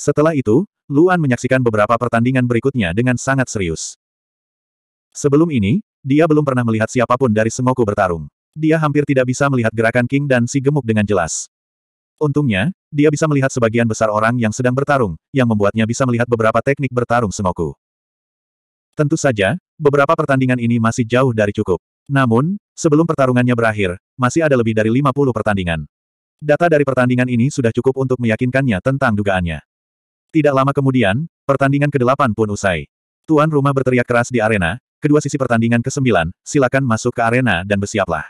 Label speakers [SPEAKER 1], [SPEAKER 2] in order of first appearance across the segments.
[SPEAKER 1] Setelah itu, Luan menyaksikan beberapa pertandingan berikutnya dengan sangat serius. Sebelum ini, dia belum pernah melihat siapapun dari Semoku bertarung. Dia hampir tidak bisa melihat gerakan King dan si gemuk dengan jelas. Untungnya, dia bisa melihat sebagian besar orang yang sedang bertarung, yang membuatnya bisa melihat beberapa teknik bertarung Semoku. Tentu saja, beberapa pertandingan ini masih jauh dari cukup. Namun, sebelum pertarungannya berakhir, masih ada lebih dari 50 pertandingan. Data dari pertandingan ini sudah cukup untuk meyakinkannya tentang dugaannya. Tidak lama kemudian, pertandingan ke-8 pun usai. Tuan rumah berteriak keras di arena, kedua sisi pertandingan ke-9, silakan masuk ke arena dan bersiaplah.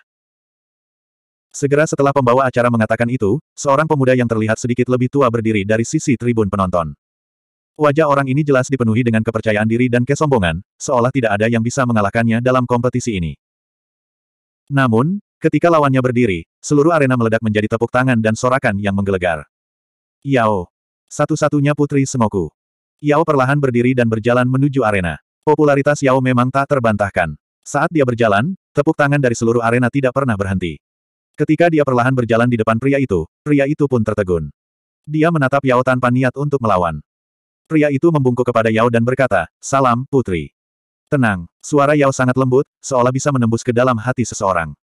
[SPEAKER 1] Segera setelah pembawa acara mengatakan itu, seorang pemuda yang terlihat sedikit lebih tua berdiri dari sisi tribun penonton. Wajah orang ini jelas dipenuhi dengan kepercayaan diri dan kesombongan, seolah tidak ada yang bisa mengalahkannya dalam kompetisi ini. Namun, ketika lawannya berdiri, seluruh arena meledak menjadi tepuk tangan dan sorakan yang menggelegar. Yao. Satu-satunya putri semoku. Yao perlahan berdiri dan berjalan menuju arena. Popularitas Yao memang tak terbantahkan. Saat dia berjalan, tepuk tangan dari seluruh arena tidak pernah berhenti. Ketika dia perlahan berjalan di depan pria itu, pria itu pun tertegun. Dia menatap Yao tanpa niat untuk melawan. Pria itu membungkuk kepada Yao dan berkata, Salam, putri. Tenang, suara Yao sangat lembut, seolah bisa menembus ke dalam hati seseorang.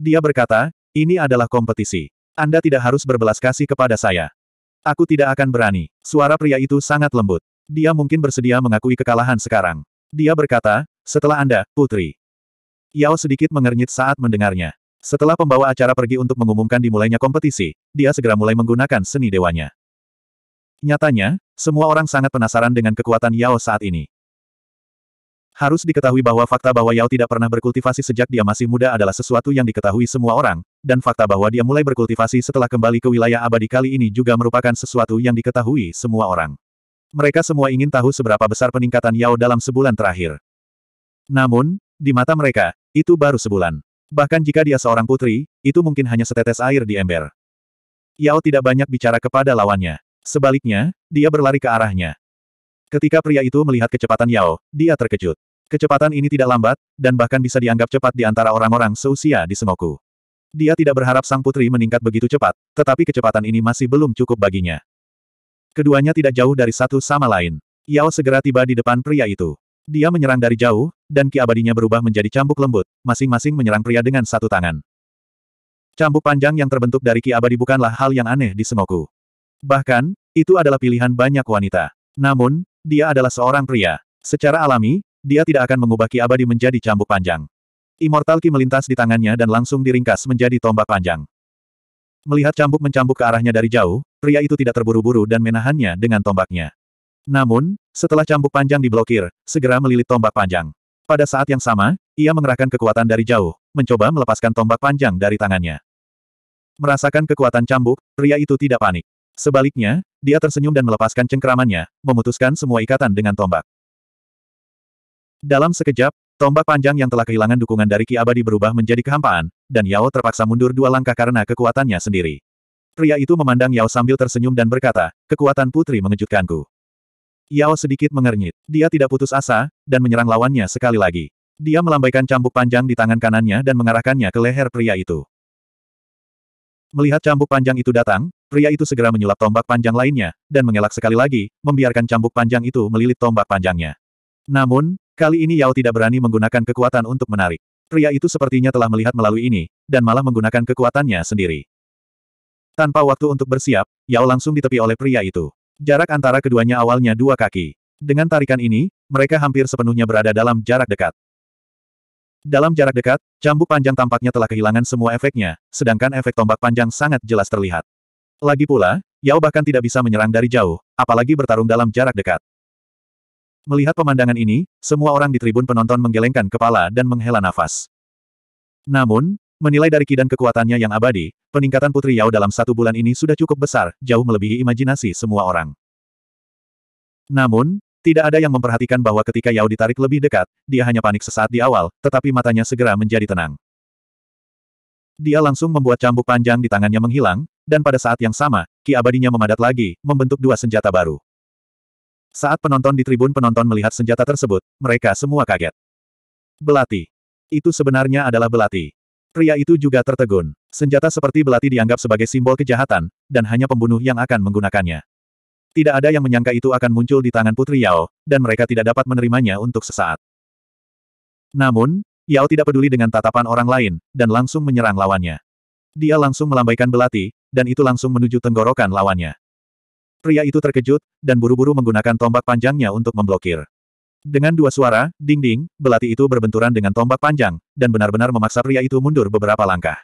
[SPEAKER 1] Dia berkata, ini adalah kompetisi. Anda tidak harus berbelas kasih kepada saya. Aku tidak akan berani. Suara pria itu sangat lembut. Dia mungkin bersedia mengakui kekalahan sekarang. Dia berkata, setelah Anda, putri. Yao sedikit mengernyit saat mendengarnya. Setelah pembawa acara pergi untuk mengumumkan dimulainya kompetisi, dia segera mulai menggunakan seni dewanya. Nyatanya, semua orang sangat penasaran dengan kekuatan Yao saat ini. Harus diketahui bahwa fakta bahwa Yao tidak pernah berkultivasi sejak dia masih muda adalah sesuatu yang diketahui semua orang, dan fakta bahwa dia mulai berkultivasi setelah kembali ke wilayah abadi kali ini juga merupakan sesuatu yang diketahui semua orang. Mereka semua ingin tahu seberapa besar peningkatan Yao dalam sebulan terakhir. Namun, di mata mereka, itu baru sebulan. Bahkan jika dia seorang putri, itu mungkin hanya setetes air di ember. Yao tidak banyak bicara kepada lawannya. Sebaliknya, dia berlari ke arahnya. Ketika pria itu melihat kecepatan Yao, dia terkejut. Kecepatan ini tidak lambat, dan bahkan bisa dianggap cepat di antara orang-orang seusia di Sengoku. Dia tidak berharap sang putri meningkat begitu cepat, tetapi kecepatan ini masih belum cukup baginya. Keduanya tidak jauh dari satu sama lain. Yao segera tiba di depan pria itu. Dia menyerang dari jauh, dan ki abadinya berubah menjadi cambuk lembut, masing-masing menyerang pria dengan satu tangan. Cambuk panjang yang terbentuk dari ki abadi bukanlah hal yang aneh di Sengoku. Bahkan, itu adalah pilihan banyak wanita. Namun, dia adalah seorang pria. Secara alami, dia tidak akan mengubah ki abadi menjadi cambuk panjang. Immortal ki melintas di tangannya dan langsung diringkas menjadi tombak panjang. Melihat cambuk mencambuk ke arahnya dari jauh, pria itu tidak terburu-buru dan menahannya dengan tombaknya. Namun, setelah cambuk panjang diblokir, segera melilit tombak panjang. Pada saat yang sama, ia mengerahkan kekuatan dari jauh, mencoba melepaskan tombak panjang dari tangannya. Merasakan kekuatan cambuk, pria itu tidak panik. Sebaliknya, dia tersenyum dan melepaskan cengkeramannya, memutuskan semua ikatan dengan tombak. Dalam sekejap, tombak panjang yang telah kehilangan dukungan dari Ki Abadi berubah menjadi kehampaan, dan Yao terpaksa mundur dua langkah karena kekuatannya sendiri. Pria itu memandang Yao sambil tersenyum dan berkata, kekuatan putri mengejutkanku. Yao sedikit mengernyit. Dia tidak putus asa, dan menyerang lawannya sekali lagi. Dia melambaikan cambuk panjang di tangan kanannya dan mengarahkannya ke leher pria itu. Melihat cambuk panjang itu datang, pria itu segera menyulap tombak panjang lainnya, dan mengelak sekali lagi, membiarkan cambuk panjang itu melilit tombak panjangnya. Namun, kali ini Yao tidak berani menggunakan kekuatan untuk menarik. Pria itu sepertinya telah melihat melalui ini, dan malah menggunakan kekuatannya sendiri. Tanpa waktu untuk bersiap, Yao langsung ditepi oleh pria itu. Jarak antara keduanya awalnya dua kaki. Dengan tarikan ini, mereka hampir sepenuhnya berada dalam jarak dekat. Dalam jarak dekat, cambuk panjang tampaknya telah kehilangan semua efeknya, sedangkan efek tombak panjang sangat jelas terlihat. Lagi pula, Yao bahkan tidak bisa menyerang dari jauh, apalagi bertarung dalam jarak dekat. Melihat pemandangan ini, semua orang di tribun penonton menggelengkan kepala dan menghela nafas. Namun, menilai dari kidan kekuatannya yang abadi, peningkatan Putri Yao dalam satu bulan ini sudah cukup besar, jauh melebihi imajinasi semua orang. Namun, tidak ada yang memperhatikan bahwa ketika Yao ditarik lebih dekat, dia hanya panik sesaat di awal, tetapi matanya segera menjadi tenang. Dia langsung membuat cambuk panjang di tangannya menghilang, dan pada saat yang sama, ki abadinya memadat lagi, membentuk dua senjata baru. Saat penonton di tribun penonton melihat senjata tersebut, mereka semua kaget. Belati. Itu sebenarnya adalah belati. Pria itu juga tertegun. Senjata seperti belati dianggap sebagai simbol kejahatan, dan hanya pembunuh yang akan menggunakannya. Tidak ada yang menyangka itu akan muncul di tangan Putri Yao, dan mereka tidak dapat menerimanya untuk sesaat. Namun, Yao tidak peduli dengan tatapan orang lain, dan langsung menyerang lawannya. Dia langsung melambaikan belati, dan itu langsung menuju tenggorokan lawannya. Pria itu terkejut, dan buru-buru menggunakan tombak panjangnya untuk memblokir. Dengan dua suara, ding-ding, belati itu berbenturan dengan tombak panjang, dan benar-benar memaksa pria itu mundur beberapa langkah.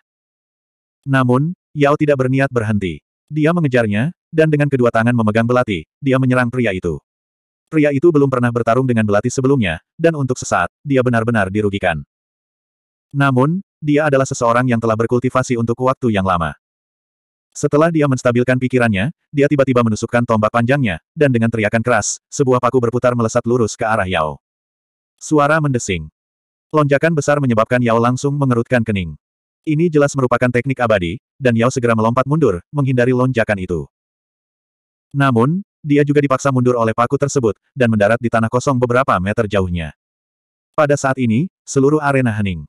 [SPEAKER 1] Namun, Yao tidak berniat berhenti. Dia mengejarnya, dan dengan kedua tangan memegang belati, dia menyerang pria itu. Pria itu belum pernah bertarung dengan belati sebelumnya, dan untuk sesaat, dia benar-benar dirugikan. Namun, dia adalah seseorang yang telah berkultivasi untuk waktu yang lama. Setelah dia menstabilkan pikirannya, dia tiba-tiba menusukkan tombak panjangnya, dan dengan teriakan keras, sebuah paku berputar melesat lurus ke arah Yao. Suara mendesing. Lonjakan besar menyebabkan Yao langsung mengerutkan kening. Ini jelas merupakan teknik abadi, dan Yao segera melompat mundur, menghindari lonjakan itu. Namun, dia juga dipaksa mundur oleh paku tersebut, dan mendarat di tanah kosong beberapa meter jauhnya. Pada saat ini, seluruh arena hening.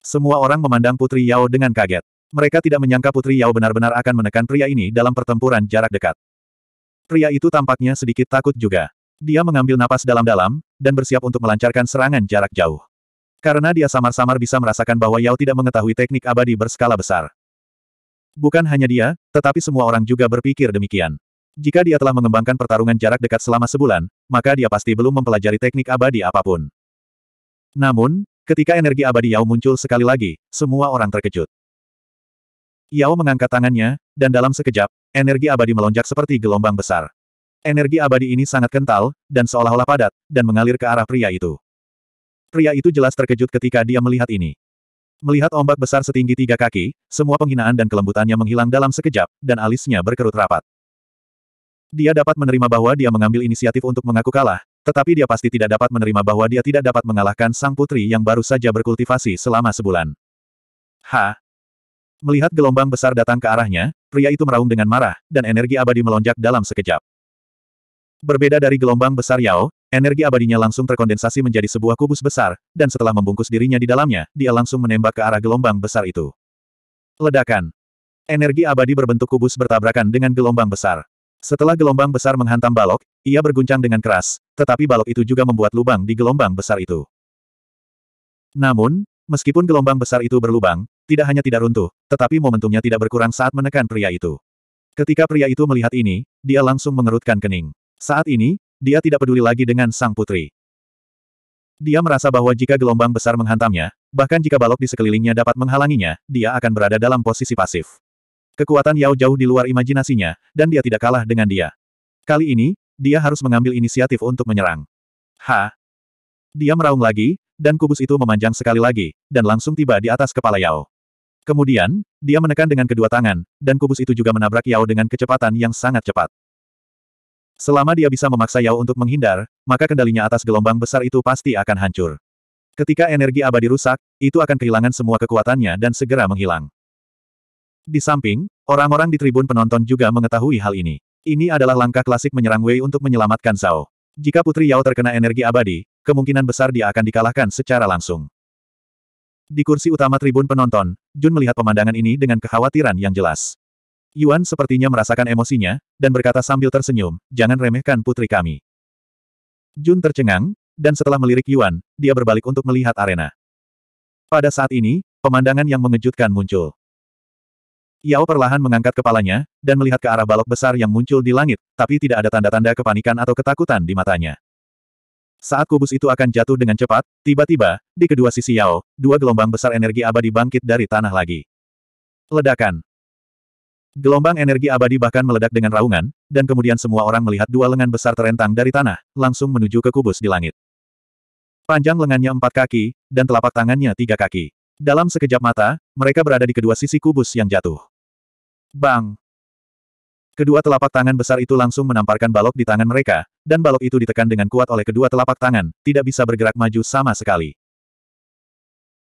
[SPEAKER 1] Semua orang memandang Putri Yao dengan kaget. Mereka tidak menyangka Putri Yao benar-benar akan menekan pria ini dalam pertempuran jarak dekat. Pria itu tampaknya sedikit takut juga. Dia mengambil napas dalam-dalam, dan bersiap untuk melancarkan serangan jarak jauh. Karena dia samar-samar bisa merasakan bahwa Yao tidak mengetahui teknik abadi berskala besar. Bukan hanya dia, tetapi semua orang juga berpikir demikian. Jika dia telah mengembangkan pertarungan jarak dekat selama sebulan, maka dia pasti belum mempelajari teknik abadi apapun. Namun, Ketika energi abadi Yao muncul sekali lagi, semua orang terkejut. Yao mengangkat tangannya, dan dalam sekejap, energi abadi melonjak seperti gelombang besar. Energi abadi ini sangat kental, dan seolah-olah padat, dan mengalir ke arah pria itu. Pria itu jelas terkejut ketika dia melihat ini. Melihat ombak besar setinggi tiga kaki, semua penghinaan dan kelembutannya menghilang dalam sekejap, dan alisnya berkerut rapat. Dia dapat menerima bahwa dia mengambil inisiatif untuk mengaku kalah, tetapi dia pasti tidak dapat menerima bahwa dia tidak dapat mengalahkan sang putri yang baru saja berkultivasi selama sebulan. Ha! Melihat gelombang besar datang ke arahnya, pria itu meraung dengan marah, dan energi abadi melonjak dalam sekejap. Berbeda dari gelombang besar Yao, energi abadinya langsung terkondensasi menjadi sebuah kubus besar, dan setelah membungkus dirinya di dalamnya, dia langsung menembak ke arah gelombang besar itu. Ledakan. Energi abadi berbentuk kubus bertabrakan dengan gelombang besar. Setelah gelombang besar menghantam balok, ia berguncang dengan keras, tetapi balok itu juga membuat lubang di gelombang besar itu. Namun, meskipun gelombang besar itu berlubang, tidak hanya tidak runtuh, tetapi momentumnya tidak berkurang saat menekan pria itu. Ketika pria itu melihat ini, dia langsung mengerutkan kening. Saat ini, dia tidak peduli lagi dengan sang putri. Dia merasa bahwa jika gelombang besar menghantamnya, bahkan jika balok di sekelilingnya dapat menghalanginya, dia akan berada dalam posisi pasif. Kekuatan Yao jauh di luar imajinasinya, dan dia tidak kalah dengan dia. Kali ini, dia harus mengambil inisiatif untuk menyerang. Ha! Dia meraung lagi, dan kubus itu memanjang sekali lagi, dan langsung tiba di atas kepala Yao. Kemudian, dia menekan dengan kedua tangan, dan kubus itu juga menabrak Yao dengan kecepatan yang sangat cepat. Selama dia bisa memaksa Yao untuk menghindar, maka kendalinya atas gelombang besar itu pasti akan hancur. Ketika energi abadi rusak, itu akan kehilangan semua kekuatannya dan segera menghilang. Di samping, orang-orang di tribun penonton juga mengetahui hal ini. Ini adalah langkah klasik menyerang Wei untuk menyelamatkan Zhao. Jika Putri Yao terkena energi abadi, kemungkinan besar dia akan dikalahkan secara langsung. Di kursi utama tribun penonton, Jun melihat pemandangan ini dengan kekhawatiran yang jelas. Yuan sepertinya merasakan emosinya, dan berkata sambil tersenyum, jangan remehkan putri kami. Jun tercengang, dan setelah melirik Yuan, dia berbalik untuk melihat arena. Pada saat ini, pemandangan yang mengejutkan muncul. Yao perlahan mengangkat kepalanya, dan melihat ke arah balok besar yang muncul di langit, tapi tidak ada tanda-tanda kepanikan atau ketakutan di matanya. Saat kubus itu akan jatuh dengan cepat, tiba-tiba, di kedua sisi Yao, dua gelombang besar energi abadi bangkit dari tanah lagi. Ledakan. Gelombang energi abadi bahkan meledak dengan raungan, dan kemudian semua orang melihat dua lengan besar terentang dari tanah, langsung menuju ke kubus di langit. Panjang lengannya empat kaki, dan telapak tangannya tiga kaki. Dalam sekejap mata, mereka berada di kedua sisi kubus yang jatuh. Bang! Kedua telapak tangan besar itu langsung menamparkan balok di tangan mereka, dan balok itu ditekan dengan kuat oleh kedua telapak tangan, tidak bisa bergerak maju sama sekali.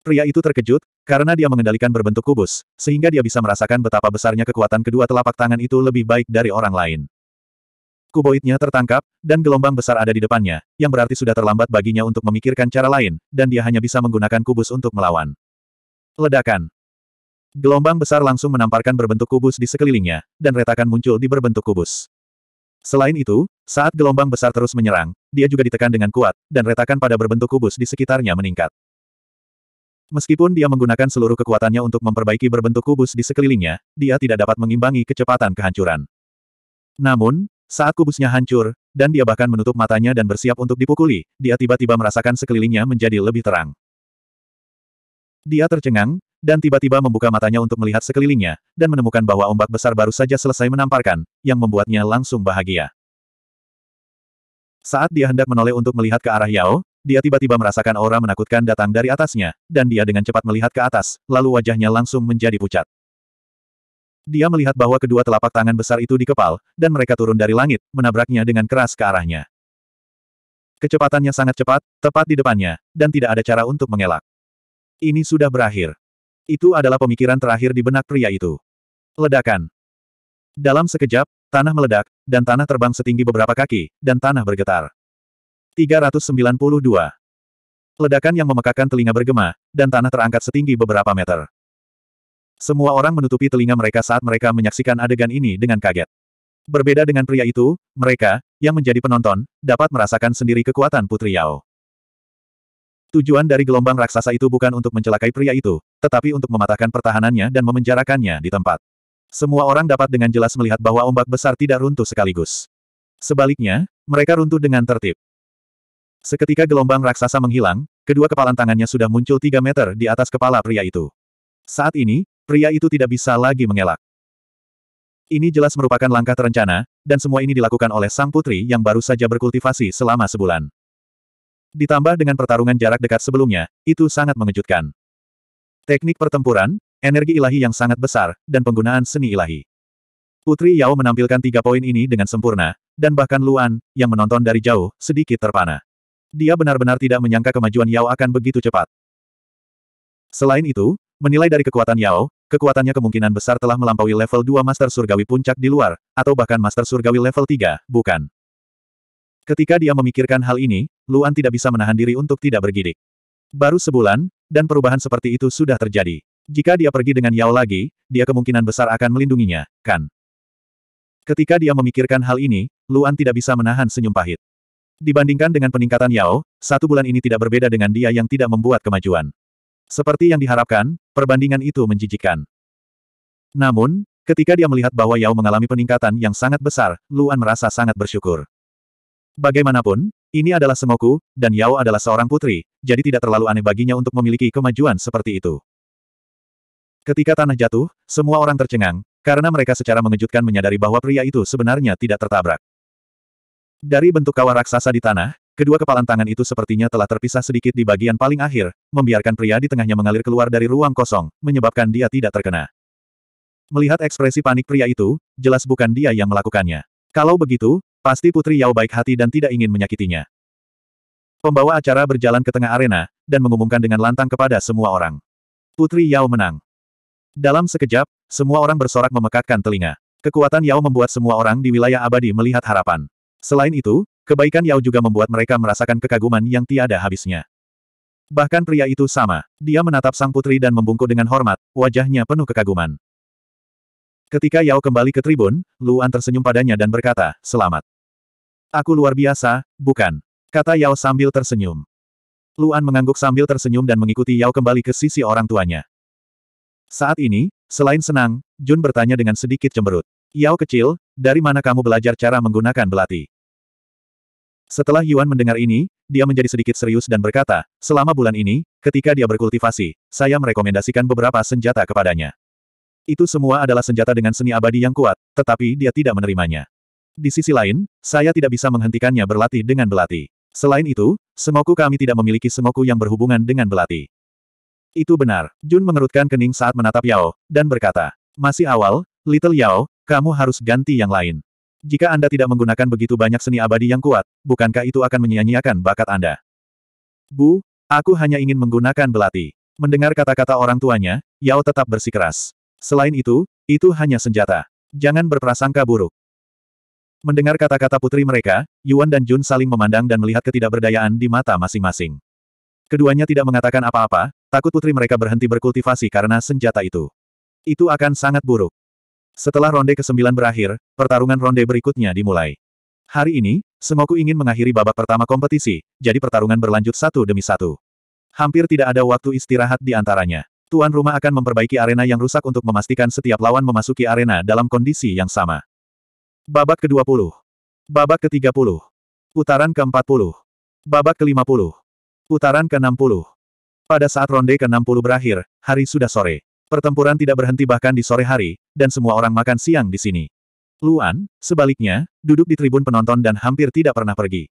[SPEAKER 1] Pria itu terkejut, karena dia mengendalikan berbentuk kubus, sehingga dia bisa merasakan betapa besarnya kekuatan kedua telapak tangan itu lebih baik dari orang lain. Kuboidnya tertangkap, dan gelombang besar ada di depannya, yang berarti sudah terlambat baginya untuk memikirkan cara lain, dan dia hanya bisa menggunakan kubus untuk melawan. Ledakan Gelombang besar langsung menamparkan berbentuk kubus di sekelilingnya, dan retakan muncul di berbentuk kubus. Selain itu, saat gelombang besar terus menyerang, dia juga ditekan dengan kuat, dan retakan pada berbentuk kubus di sekitarnya meningkat. Meskipun dia menggunakan seluruh kekuatannya untuk memperbaiki berbentuk kubus di sekelilingnya, dia tidak dapat mengimbangi kecepatan kehancuran. Namun, saat kubusnya hancur, dan dia bahkan menutup matanya dan bersiap untuk dipukuli, dia tiba-tiba merasakan sekelilingnya menjadi lebih terang. Dia tercengang, dan tiba-tiba membuka matanya untuk melihat sekelilingnya, dan menemukan bahwa ombak besar baru saja selesai menamparkan, yang membuatnya langsung bahagia. Saat dia hendak menoleh untuk melihat ke arah Yao, dia tiba-tiba merasakan aura menakutkan datang dari atasnya, dan dia dengan cepat melihat ke atas, lalu wajahnya langsung menjadi pucat. Dia melihat bahwa kedua telapak tangan besar itu dikepal, dan mereka turun dari langit, menabraknya dengan keras ke arahnya. Kecepatannya sangat cepat, tepat di depannya, dan tidak ada cara untuk mengelak. Ini sudah berakhir. Itu adalah pemikiran terakhir di benak pria itu. Ledakan. Dalam sekejap, tanah meledak, dan tanah terbang setinggi beberapa kaki, dan tanah bergetar. 392. Ledakan yang memekakan telinga bergema, dan tanah terangkat setinggi beberapa meter. Semua orang menutupi telinga mereka saat mereka menyaksikan adegan ini dengan kaget. Berbeda dengan pria itu, mereka, yang menjadi penonton, dapat merasakan sendiri kekuatan Putri Yao. Tujuan dari gelombang raksasa itu bukan untuk mencelakai pria itu, tetapi untuk mematahkan pertahanannya dan memenjarakannya di tempat. Semua orang dapat dengan jelas melihat bahwa ombak besar tidak runtuh sekaligus. Sebaliknya, mereka runtuh dengan tertib. Seketika gelombang raksasa menghilang, kedua kepalan tangannya sudah muncul tiga meter di atas kepala pria itu. Saat ini, pria itu tidak bisa lagi mengelak. Ini jelas merupakan langkah terencana, dan semua ini dilakukan oleh sang putri yang baru saja berkultivasi selama sebulan. Ditambah dengan pertarungan jarak dekat sebelumnya, itu sangat mengejutkan. Teknik pertempuran, energi ilahi yang sangat besar, dan penggunaan seni ilahi. Putri Yao menampilkan tiga poin ini dengan sempurna, dan bahkan Luan, yang menonton dari jauh, sedikit terpana. Dia benar-benar tidak menyangka kemajuan Yao akan begitu cepat. Selain itu, menilai dari kekuatan Yao, kekuatannya kemungkinan besar telah melampaui level 2 Master Surgawi Puncak di luar, atau bahkan Master Surgawi level 3, bukan. Ketika dia memikirkan hal ini, Luan tidak bisa menahan diri untuk tidak bergidik. Baru sebulan, dan perubahan seperti itu sudah terjadi. Jika dia pergi dengan Yao lagi, dia kemungkinan besar akan melindunginya, kan? Ketika dia memikirkan hal ini, Luan tidak bisa menahan senyum pahit. Dibandingkan dengan peningkatan Yao, satu bulan ini tidak berbeda dengan dia yang tidak membuat kemajuan. Seperti yang diharapkan, perbandingan itu menjijikkan. Namun, ketika dia melihat bahwa Yao mengalami peningkatan yang sangat besar, Luan merasa sangat bersyukur. Bagaimanapun, ini adalah Semoku, dan Yao adalah seorang putri, jadi tidak terlalu aneh baginya untuk memiliki kemajuan seperti itu. Ketika tanah jatuh, semua orang tercengang, karena mereka secara mengejutkan menyadari bahwa pria itu sebenarnya tidak tertabrak. Dari bentuk kawah raksasa di tanah, kedua kepalan tangan itu sepertinya telah terpisah sedikit di bagian paling akhir, membiarkan pria di tengahnya mengalir keluar dari ruang kosong, menyebabkan dia tidak terkena. Melihat ekspresi panik pria itu, jelas bukan dia yang melakukannya. Kalau begitu, Pasti Putri Yao baik hati dan tidak ingin menyakitinya. Pembawa acara berjalan ke tengah arena, dan mengumumkan dengan lantang kepada semua orang. Putri Yao menang. Dalam sekejap, semua orang bersorak memekakkan telinga. Kekuatan Yao membuat semua orang di wilayah abadi melihat harapan. Selain itu, kebaikan Yao juga membuat mereka merasakan kekaguman yang tiada habisnya. Bahkan pria itu sama. Dia menatap sang putri dan membungkuk dengan hormat, wajahnya penuh kekaguman. Ketika Yao kembali ke tribun, Luan tersenyum padanya dan berkata, Selamat. Aku luar biasa, bukan? Kata Yao sambil tersenyum. Luan mengangguk sambil tersenyum dan mengikuti Yao kembali ke sisi orang tuanya. Saat ini, selain senang, Jun bertanya dengan sedikit cemberut. Yao kecil, dari mana kamu belajar cara menggunakan belati? Setelah Yuan mendengar ini, dia menjadi sedikit serius dan berkata, selama bulan ini, ketika dia berkultivasi, saya merekomendasikan beberapa senjata kepadanya. Itu semua adalah senjata dengan seni abadi yang kuat, tetapi dia tidak menerimanya. Di sisi lain, saya tidak bisa menghentikannya berlatih dengan belati. Selain itu, semoku kami tidak memiliki semoku yang berhubungan dengan belati. Itu benar. Jun mengerutkan kening saat menatap Yao, dan berkata, Masih awal, Little Yao, kamu harus ganti yang lain. Jika Anda tidak menggunakan begitu banyak seni abadi yang kuat, bukankah itu akan menyia-nyiakan bakat Anda? Bu, aku hanya ingin menggunakan belati. Mendengar kata-kata orang tuanya, Yao tetap bersikeras. Selain itu, itu hanya senjata. Jangan berprasangka buruk. Mendengar kata-kata putri mereka, Yuan dan Jun saling memandang dan melihat ketidakberdayaan di mata masing-masing. Keduanya tidak mengatakan apa-apa, takut putri mereka berhenti berkultivasi karena senjata itu. Itu akan sangat buruk. Setelah ronde ke-9 berakhir, pertarungan ronde berikutnya dimulai. Hari ini, Sengoku ingin mengakhiri babak pertama kompetisi, jadi pertarungan berlanjut satu demi satu. Hampir tidak ada waktu istirahat di antaranya. Tuan rumah akan memperbaiki arena yang rusak untuk memastikan setiap lawan memasuki arena dalam kondisi yang sama. Babak ke-20. Babak ke-30. Putaran ke-40. Babak ke-50. Putaran ke-60. Pada saat ronde ke-60 berakhir, hari sudah sore. Pertempuran tidak berhenti bahkan di sore hari, dan semua orang makan siang di sini. Luan, sebaliknya, duduk di tribun penonton dan hampir tidak pernah pergi.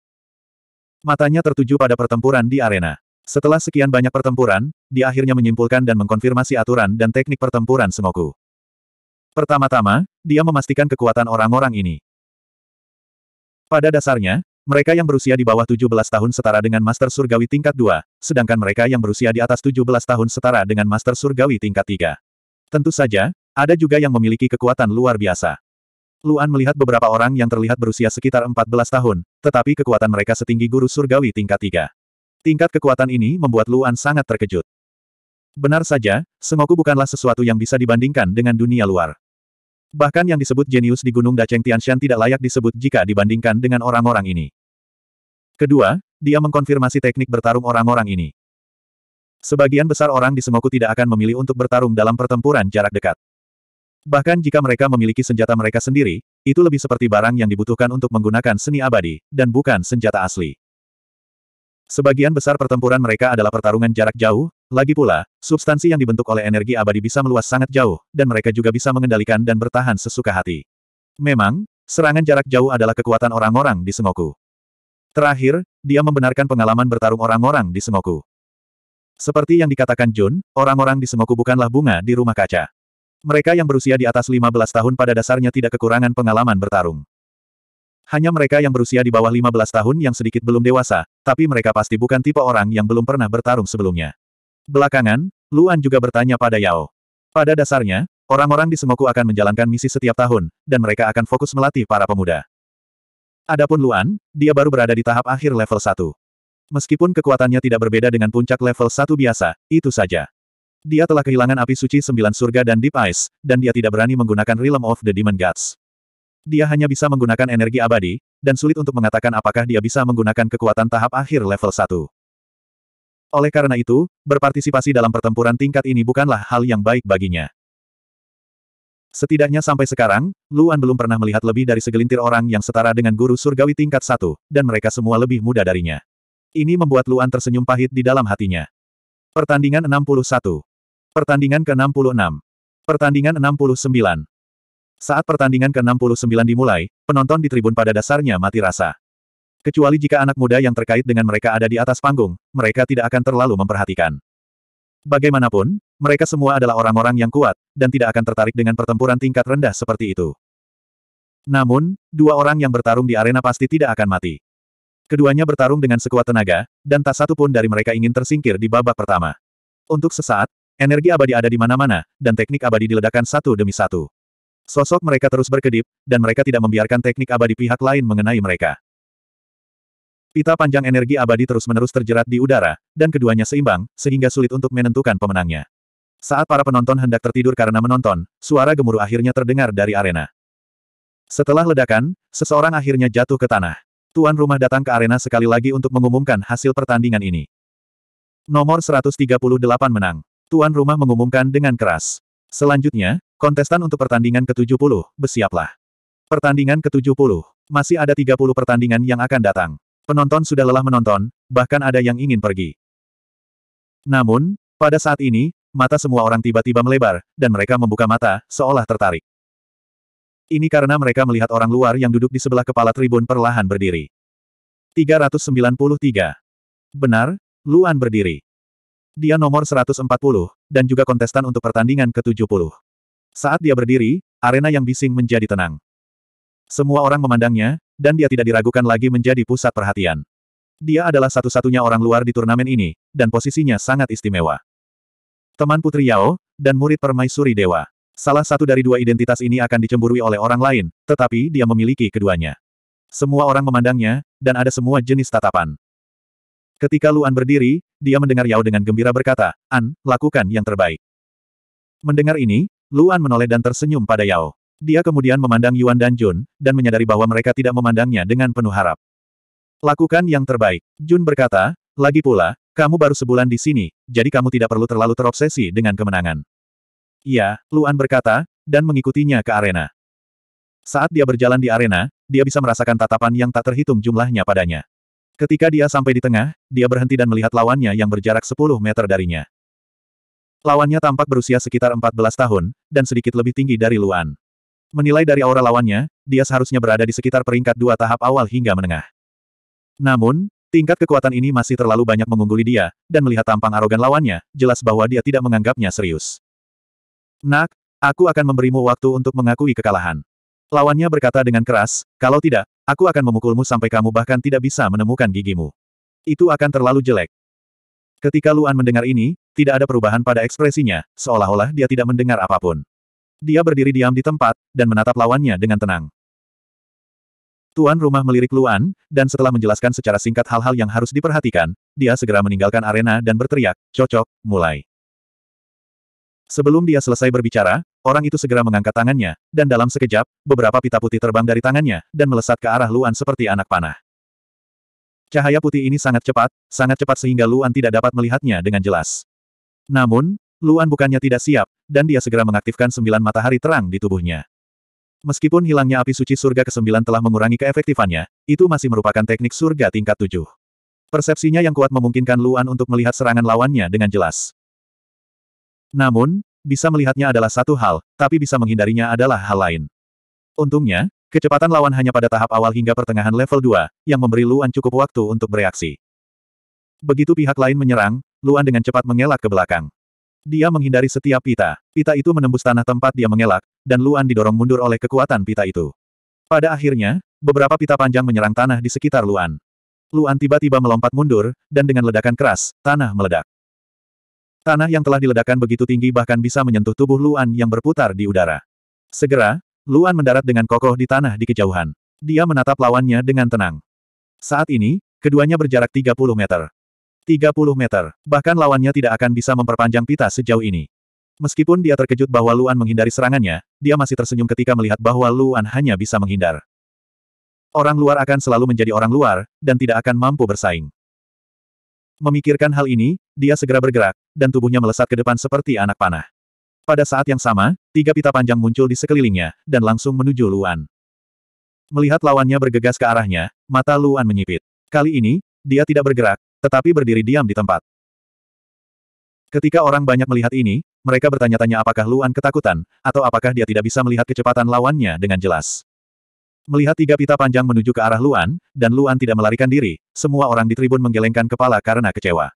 [SPEAKER 1] Matanya tertuju pada pertempuran di arena. Setelah sekian banyak pertempuran, dia akhirnya menyimpulkan dan mengkonfirmasi aturan dan teknik pertempuran Sengoku. Pertama-tama, dia memastikan kekuatan orang-orang ini. Pada dasarnya, mereka yang berusia di bawah 17 tahun setara dengan Master Surgawi tingkat 2, sedangkan mereka yang berusia di atas 17 tahun setara dengan Master Surgawi tingkat 3. Tentu saja, ada juga yang memiliki kekuatan luar biasa. Luan melihat beberapa orang yang terlihat berusia sekitar 14 tahun, tetapi kekuatan mereka setinggi guru surgawi tingkat 3. Tingkat kekuatan ini membuat Luan sangat terkejut. Benar saja, Sengoku bukanlah sesuatu yang bisa dibandingkan dengan dunia luar. Bahkan yang disebut jenius di Gunung Daceng Tianshan tidak layak disebut jika dibandingkan dengan orang-orang ini. Kedua, dia mengkonfirmasi teknik bertarung orang-orang ini. Sebagian besar orang di Semoku tidak akan memilih untuk bertarung dalam pertempuran jarak dekat. Bahkan jika mereka memiliki senjata mereka sendiri, itu lebih seperti barang yang dibutuhkan untuk menggunakan seni abadi, dan bukan senjata asli. Sebagian besar pertempuran mereka adalah pertarungan jarak jauh, lagi pula, substansi yang dibentuk oleh energi abadi bisa meluas sangat jauh, dan mereka juga bisa mengendalikan dan bertahan sesuka hati. Memang, serangan jarak jauh adalah kekuatan orang-orang di Sengoku. Terakhir, dia membenarkan pengalaman bertarung orang-orang di Sengoku. Seperti yang dikatakan Jun, orang-orang di Sengoku bukanlah bunga di rumah kaca. Mereka yang berusia di atas 15 tahun pada dasarnya tidak kekurangan pengalaman bertarung. Hanya mereka yang berusia di bawah 15 tahun yang sedikit belum dewasa, tapi mereka pasti bukan tipe orang yang belum pernah bertarung sebelumnya. Belakangan, Luan juga bertanya pada Yao. Pada dasarnya, orang-orang di Semoku akan menjalankan misi setiap tahun, dan mereka akan fokus melatih para pemuda. Adapun Luan, dia baru berada di tahap akhir level 1. Meskipun kekuatannya tidak berbeda dengan puncak level 1 biasa, itu saja. Dia telah kehilangan api suci sembilan surga dan Deep Ice, dan dia tidak berani menggunakan Realm of the Demon Gods dia hanya bisa menggunakan energi abadi, dan sulit untuk mengatakan apakah dia bisa menggunakan kekuatan tahap akhir level 1. Oleh karena itu, berpartisipasi dalam pertempuran tingkat ini bukanlah hal yang baik baginya. Setidaknya sampai sekarang, Luan belum pernah melihat lebih dari segelintir orang yang setara dengan guru surgawi tingkat satu, dan mereka semua lebih muda darinya. Ini membuat Luan tersenyum pahit di dalam hatinya. Pertandingan 61 Pertandingan ke-66 Pertandingan 69 saat pertandingan ke-69 dimulai, penonton di tribun pada dasarnya mati rasa. Kecuali jika anak muda yang terkait dengan mereka ada di atas panggung, mereka tidak akan terlalu memperhatikan. Bagaimanapun, mereka semua adalah orang-orang yang kuat, dan tidak akan tertarik dengan pertempuran tingkat rendah seperti itu. Namun, dua orang yang bertarung di arena pasti tidak akan mati. Keduanya bertarung dengan sekuat tenaga, dan tak satu pun dari mereka ingin tersingkir di babak pertama. Untuk sesaat, energi abadi ada di mana-mana, dan teknik abadi diledakkan satu demi satu. Sosok mereka terus berkedip, dan mereka tidak membiarkan teknik abadi pihak lain mengenai mereka. Pita panjang energi abadi terus-menerus terjerat di udara, dan keduanya seimbang, sehingga sulit untuk menentukan pemenangnya. Saat para penonton hendak tertidur karena menonton, suara gemuruh akhirnya terdengar dari arena. Setelah ledakan, seseorang akhirnya jatuh ke tanah. Tuan rumah datang ke arena sekali lagi untuk mengumumkan hasil pertandingan ini. Nomor 138 menang. Tuan rumah mengumumkan dengan keras. Selanjutnya, Kontestan untuk pertandingan ke-70, bersiaplah. Pertandingan ke-70. Masih ada 30 pertandingan yang akan datang. Penonton sudah lelah menonton, bahkan ada yang ingin pergi. Namun, pada saat ini, mata semua orang tiba-tiba melebar, dan mereka membuka mata, seolah tertarik. Ini karena mereka melihat orang luar yang duduk di sebelah kepala tribun perlahan berdiri. 393. Benar, Luan berdiri. Dia nomor 140, dan juga kontestan untuk pertandingan ke-70. Saat dia berdiri, arena yang bising menjadi tenang. Semua orang memandangnya, dan dia tidak diragukan lagi menjadi pusat perhatian. Dia adalah satu-satunya orang luar di turnamen ini, dan posisinya sangat istimewa. Teman Putri Yao, dan murid permaisuri dewa. Salah satu dari dua identitas ini akan dicemburui oleh orang lain, tetapi dia memiliki keduanya. Semua orang memandangnya, dan ada semua jenis tatapan. Ketika Luan berdiri, dia mendengar Yao dengan gembira berkata, An, lakukan yang terbaik. Mendengar ini, Luan menoleh dan tersenyum pada Yao. Dia kemudian memandang Yuan dan Jun, dan menyadari bahwa mereka tidak memandangnya dengan penuh harap. Lakukan yang terbaik. Jun berkata, lagi pula, kamu baru sebulan di sini, jadi kamu tidak perlu terlalu terobsesi dengan kemenangan. Iya, Luan berkata, dan mengikutinya ke arena. Saat dia berjalan di arena, dia bisa merasakan tatapan yang tak terhitung jumlahnya padanya. Ketika dia sampai di tengah, dia berhenti dan melihat lawannya yang berjarak 10 meter darinya. Lawannya tampak berusia sekitar 14 tahun, dan sedikit lebih tinggi dari Luan. Menilai dari aura lawannya, dia seharusnya berada di sekitar peringkat dua tahap awal hingga menengah. Namun, tingkat kekuatan ini masih terlalu banyak mengungguli dia, dan melihat tampang arogan lawannya, jelas bahwa dia tidak menganggapnya serius. Nak, aku akan memberimu waktu untuk mengakui kekalahan. Lawannya berkata dengan keras, kalau tidak, aku akan memukulmu sampai kamu bahkan tidak bisa menemukan gigimu. Itu akan terlalu jelek. Ketika Luan mendengar ini, tidak ada perubahan pada ekspresinya, seolah-olah dia tidak mendengar apapun. Dia berdiri diam di tempat, dan menatap lawannya dengan tenang. Tuan rumah melirik Luan, dan setelah menjelaskan secara singkat hal-hal yang harus diperhatikan, dia segera meninggalkan arena dan berteriak, cocok, mulai. Sebelum dia selesai berbicara, orang itu segera mengangkat tangannya, dan dalam sekejap, beberapa pita putih terbang dari tangannya, dan melesat ke arah Luan seperti anak panah. Cahaya putih ini sangat cepat, sangat cepat sehingga Luan tidak dapat melihatnya dengan jelas. Namun, Luan bukannya tidak siap, dan dia segera mengaktifkan sembilan matahari terang di tubuhnya. Meskipun hilangnya api suci surga ke-9 telah mengurangi keefektifannya, itu masih merupakan teknik surga tingkat 7. Persepsinya yang kuat memungkinkan Luan untuk melihat serangan lawannya dengan jelas. Namun, bisa melihatnya adalah satu hal, tapi bisa menghindarinya adalah hal lain. Untungnya, kecepatan lawan hanya pada tahap awal hingga pertengahan level 2, yang memberi Luan cukup waktu untuk bereaksi. Begitu pihak lain menyerang, Luan dengan cepat mengelak ke belakang. Dia menghindari setiap pita. Pita itu menembus tanah tempat dia mengelak, dan Luan didorong mundur oleh kekuatan pita itu. Pada akhirnya, beberapa pita panjang menyerang tanah di sekitar Luan. Luan tiba-tiba melompat mundur, dan dengan ledakan keras, tanah meledak. Tanah yang telah diledakkan begitu tinggi bahkan bisa menyentuh tubuh Luan yang berputar di udara. Segera, Luan mendarat dengan kokoh di tanah di kejauhan. Dia menatap lawannya dengan tenang. Saat ini, keduanya berjarak 30 meter. 30 meter. Bahkan lawannya tidak akan bisa memperpanjang pita sejauh ini. Meskipun dia terkejut bahwa Luan menghindari serangannya, dia masih tersenyum ketika melihat bahwa Luan hanya bisa menghindar. Orang luar akan selalu menjadi orang luar, dan tidak akan mampu bersaing. Memikirkan hal ini, dia segera bergerak, dan tubuhnya melesat ke depan seperti anak panah. Pada saat yang sama, tiga pita panjang muncul di sekelilingnya, dan langsung menuju Luan. Melihat lawannya bergegas ke arahnya, mata Luan menyipit. Kali ini, dia tidak bergerak, tetapi berdiri diam di tempat. Ketika orang banyak melihat ini, mereka bertanya-tanya apakah Luan ketakutan, atau apakah dia tidak bisa melihat kecepatan lawannya dengan jelas. Melihat tiga pita panjang menuju ke arah Luan, dan Luan tidak melarikan diri, semua orang di tribun menggelengkan kepala karena kecewa.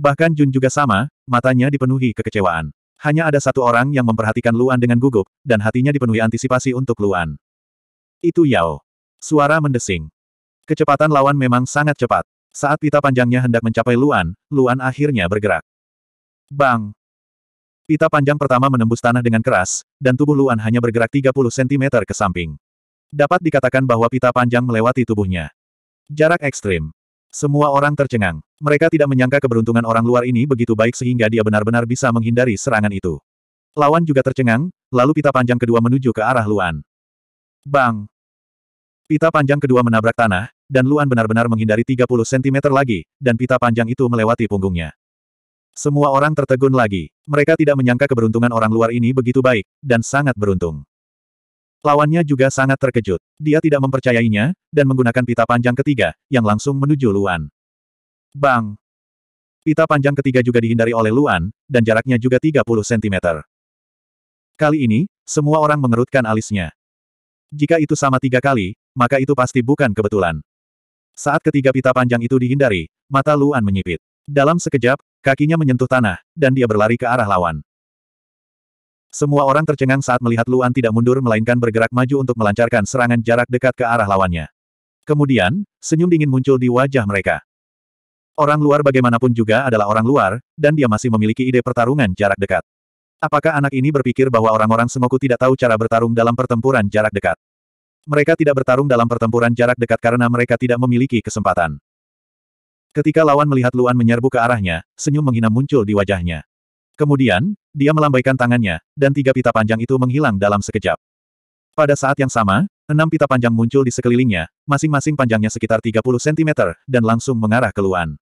[SPEAKER 1] Bahkan Jun juga sama, matanya dipenuhi kekecewaan. Hanya ada satu orang yang memperhatikan Luan dengan gugup, dan hatinya dipenuhi antisipasi untuk Luan. Itu Yao. Suara mendesing. Kecepatan lawan memang sangat cepat. Saat pita panjangnya hendak mencapai Luan, Luan akhirnya bergerak. Bang! Pita panjang pertama menembus tanah dengan keras, dan tubuh Luan hanya bergerak 30 cm ke samping. Dapat dikatakan bahwa pita panjang melewati tubuhnya. Jarak ekstrim. Semua orang tercengang. Mereka tidak menyangka keberuntungan orang luar ini begitu baik sehingga dia benar-benar bisa menghindari serangan itu. Lawan juga tercengang, lalu pita panjang kedua menuju ke arah Luan. Bang! Pita panjang kedua menabrak tanah, dan Luan benar-benar menghindari 30 cm lagi, dan pita panjang itu melewati punggungnya. Semua orang tertegun lagi. Mereka tidak menyangka keberuntungan orang luar ini begitu baik, dan sangat beruntung. Lawannya juga sangat terkejut. Dia tidak mempercayainya, dan menggunakan pita panjang ketiga, yang langsung menuju Luan. Bang! Pita panjang ketiga juga dihindari oleh Luan, dan jaraknya juga 30 cm. Kali ini, semua orang mengerutkan alisnya. Jika itu sama tiga kali, maka itu pasti bukan kebetulan. Saat ketiga pita panjang itu dihindari, mata Luan menyipit. Dalam sekejap, kakinya menyentuh tanah, dan dia berlari ke arah lawan. Semua orang tercengang saat melihat Luan tidak mundur melainkan bergerak maju untuk melancarkan serangan jarak dekat ke arah lawannya. Kemudian, senyum dingin muncul di wajah mereka. Orang luar bagaimanapun juga adalah orang luar, dan dia masih memiliki ide pertarungan jarak dekat. Apakah anak ini berpikir bahwa orang-orang semoku tidak tahu cara bertarung dalam pertempuran jarak dekat? Mereka tidak bertarung dalam pertempuran jarak dekat karena mereka tidak memiliki kesempatan. Ketika lawan melihat Luan menyerbu ke arahnya, senyum menghina muncul di wajahnya. Kemudian, dia melambaikan tangannya, dan tiga pita panjang itu menghilang dalam sekejap. Pada saat yang sama, enam pita panjang muncul di sekelilingnya, masing-masing panjangnya sekitar 30 cm, dan langsung mengarah ke Luan.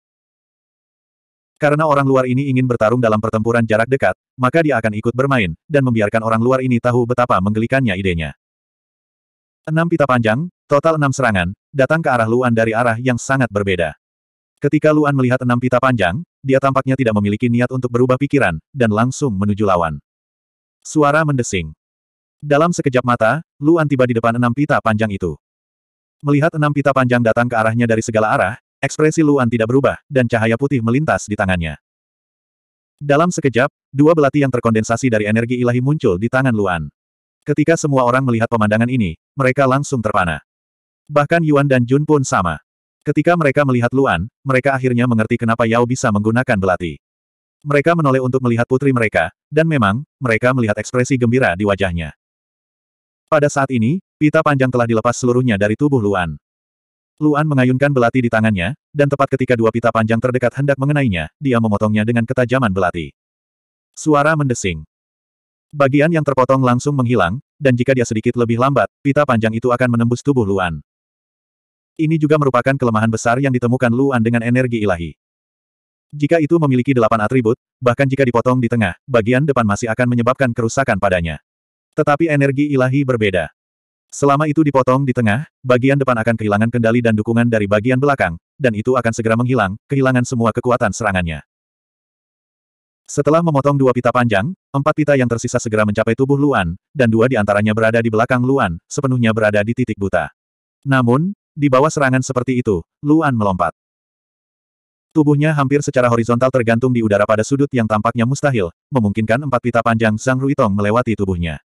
[SPEAKER 1] Karena orang luar ini ingin bertarung dalam pertempuran jarak dekat, maka dia akan ikut bermain, dan membiarkan orang luar ini tahu betapa menggelikannya idenya. Enam pita panjang, total enam serangan, datang ke arah Luan dari arah yang sangat berbeda. Ketika Luan melihat enam pita panjang, dia tampaknya tidak memiliki niat untuk berubah pikiran, dan langsung menuju lawan. Suara mendesing. Dalam sekejap mata, Luan tiba di depan enam pita panjang itu. Melihat enam pita panjang datang ke arahnya dari segala arah, ekspresi Luan tidak berubah, dan cahaya putih melintas di tangannya. Dalam sekejap, dua belati yang terkondensasi dari energi ilahi muncul di tangan Luan. Ketika semua orang melihat pemandangan ini, mereka langsung terpana. Bahkan Yuan dan Jun pun sama. Ketika mereka melihat Luan, mereka akhirnya mengerti kenapa Yao bisa menggunakan belati. Mereka menoleh untuk melihat putri mereka, dan memang, mereka melihat ekspresi gembira di wajahnya. Pada saat ini, pita panjang telah dilepas seluruhnya dari tubuh Luan. Luan mengayunkan belati di tangannya, dan tepat ketika dua pita panjang terdekat hendak mengenainya, dia memotongnya dengan ketajaman belati. Suara mendesing. Bagian yang terpotong langsung menghilang, dan jika dia sedikit lebih lambat, pita panjang itu akan menembus tubuh Luan. Ini juga merupakan kelemahan besar yang ditemukan Luan dengan energi ilahi. Jika itu memiliki delapan atribut, bahkan jika dipotong di tengah, bagian depan masih akan menyebabkan kerusakan padanya. Tetapi energi ilahi berbeda. Selama itu dipotong di tengah, bagian depan akan kehilangan kendali dan dukungan dari bagian belakang, dan itu akan segera menghilang, kehilangan semua kekuatan serangannya. Setelah memotong dua pita panjang, empat pita yang tersisa segera mencapai tubuh Luan, dan dua di antaranya berada di belakang Luan, sepenuhnya berada di titik buta. Namun, di bawah serangan seperti itu, Luan melompat. Tubuhnya hampir secara horizontal tergantung di udara pada sudut yang tampaknya mustahil, memungkinkan empat pita panjang Zhang Ruitong melewati tubuhnya.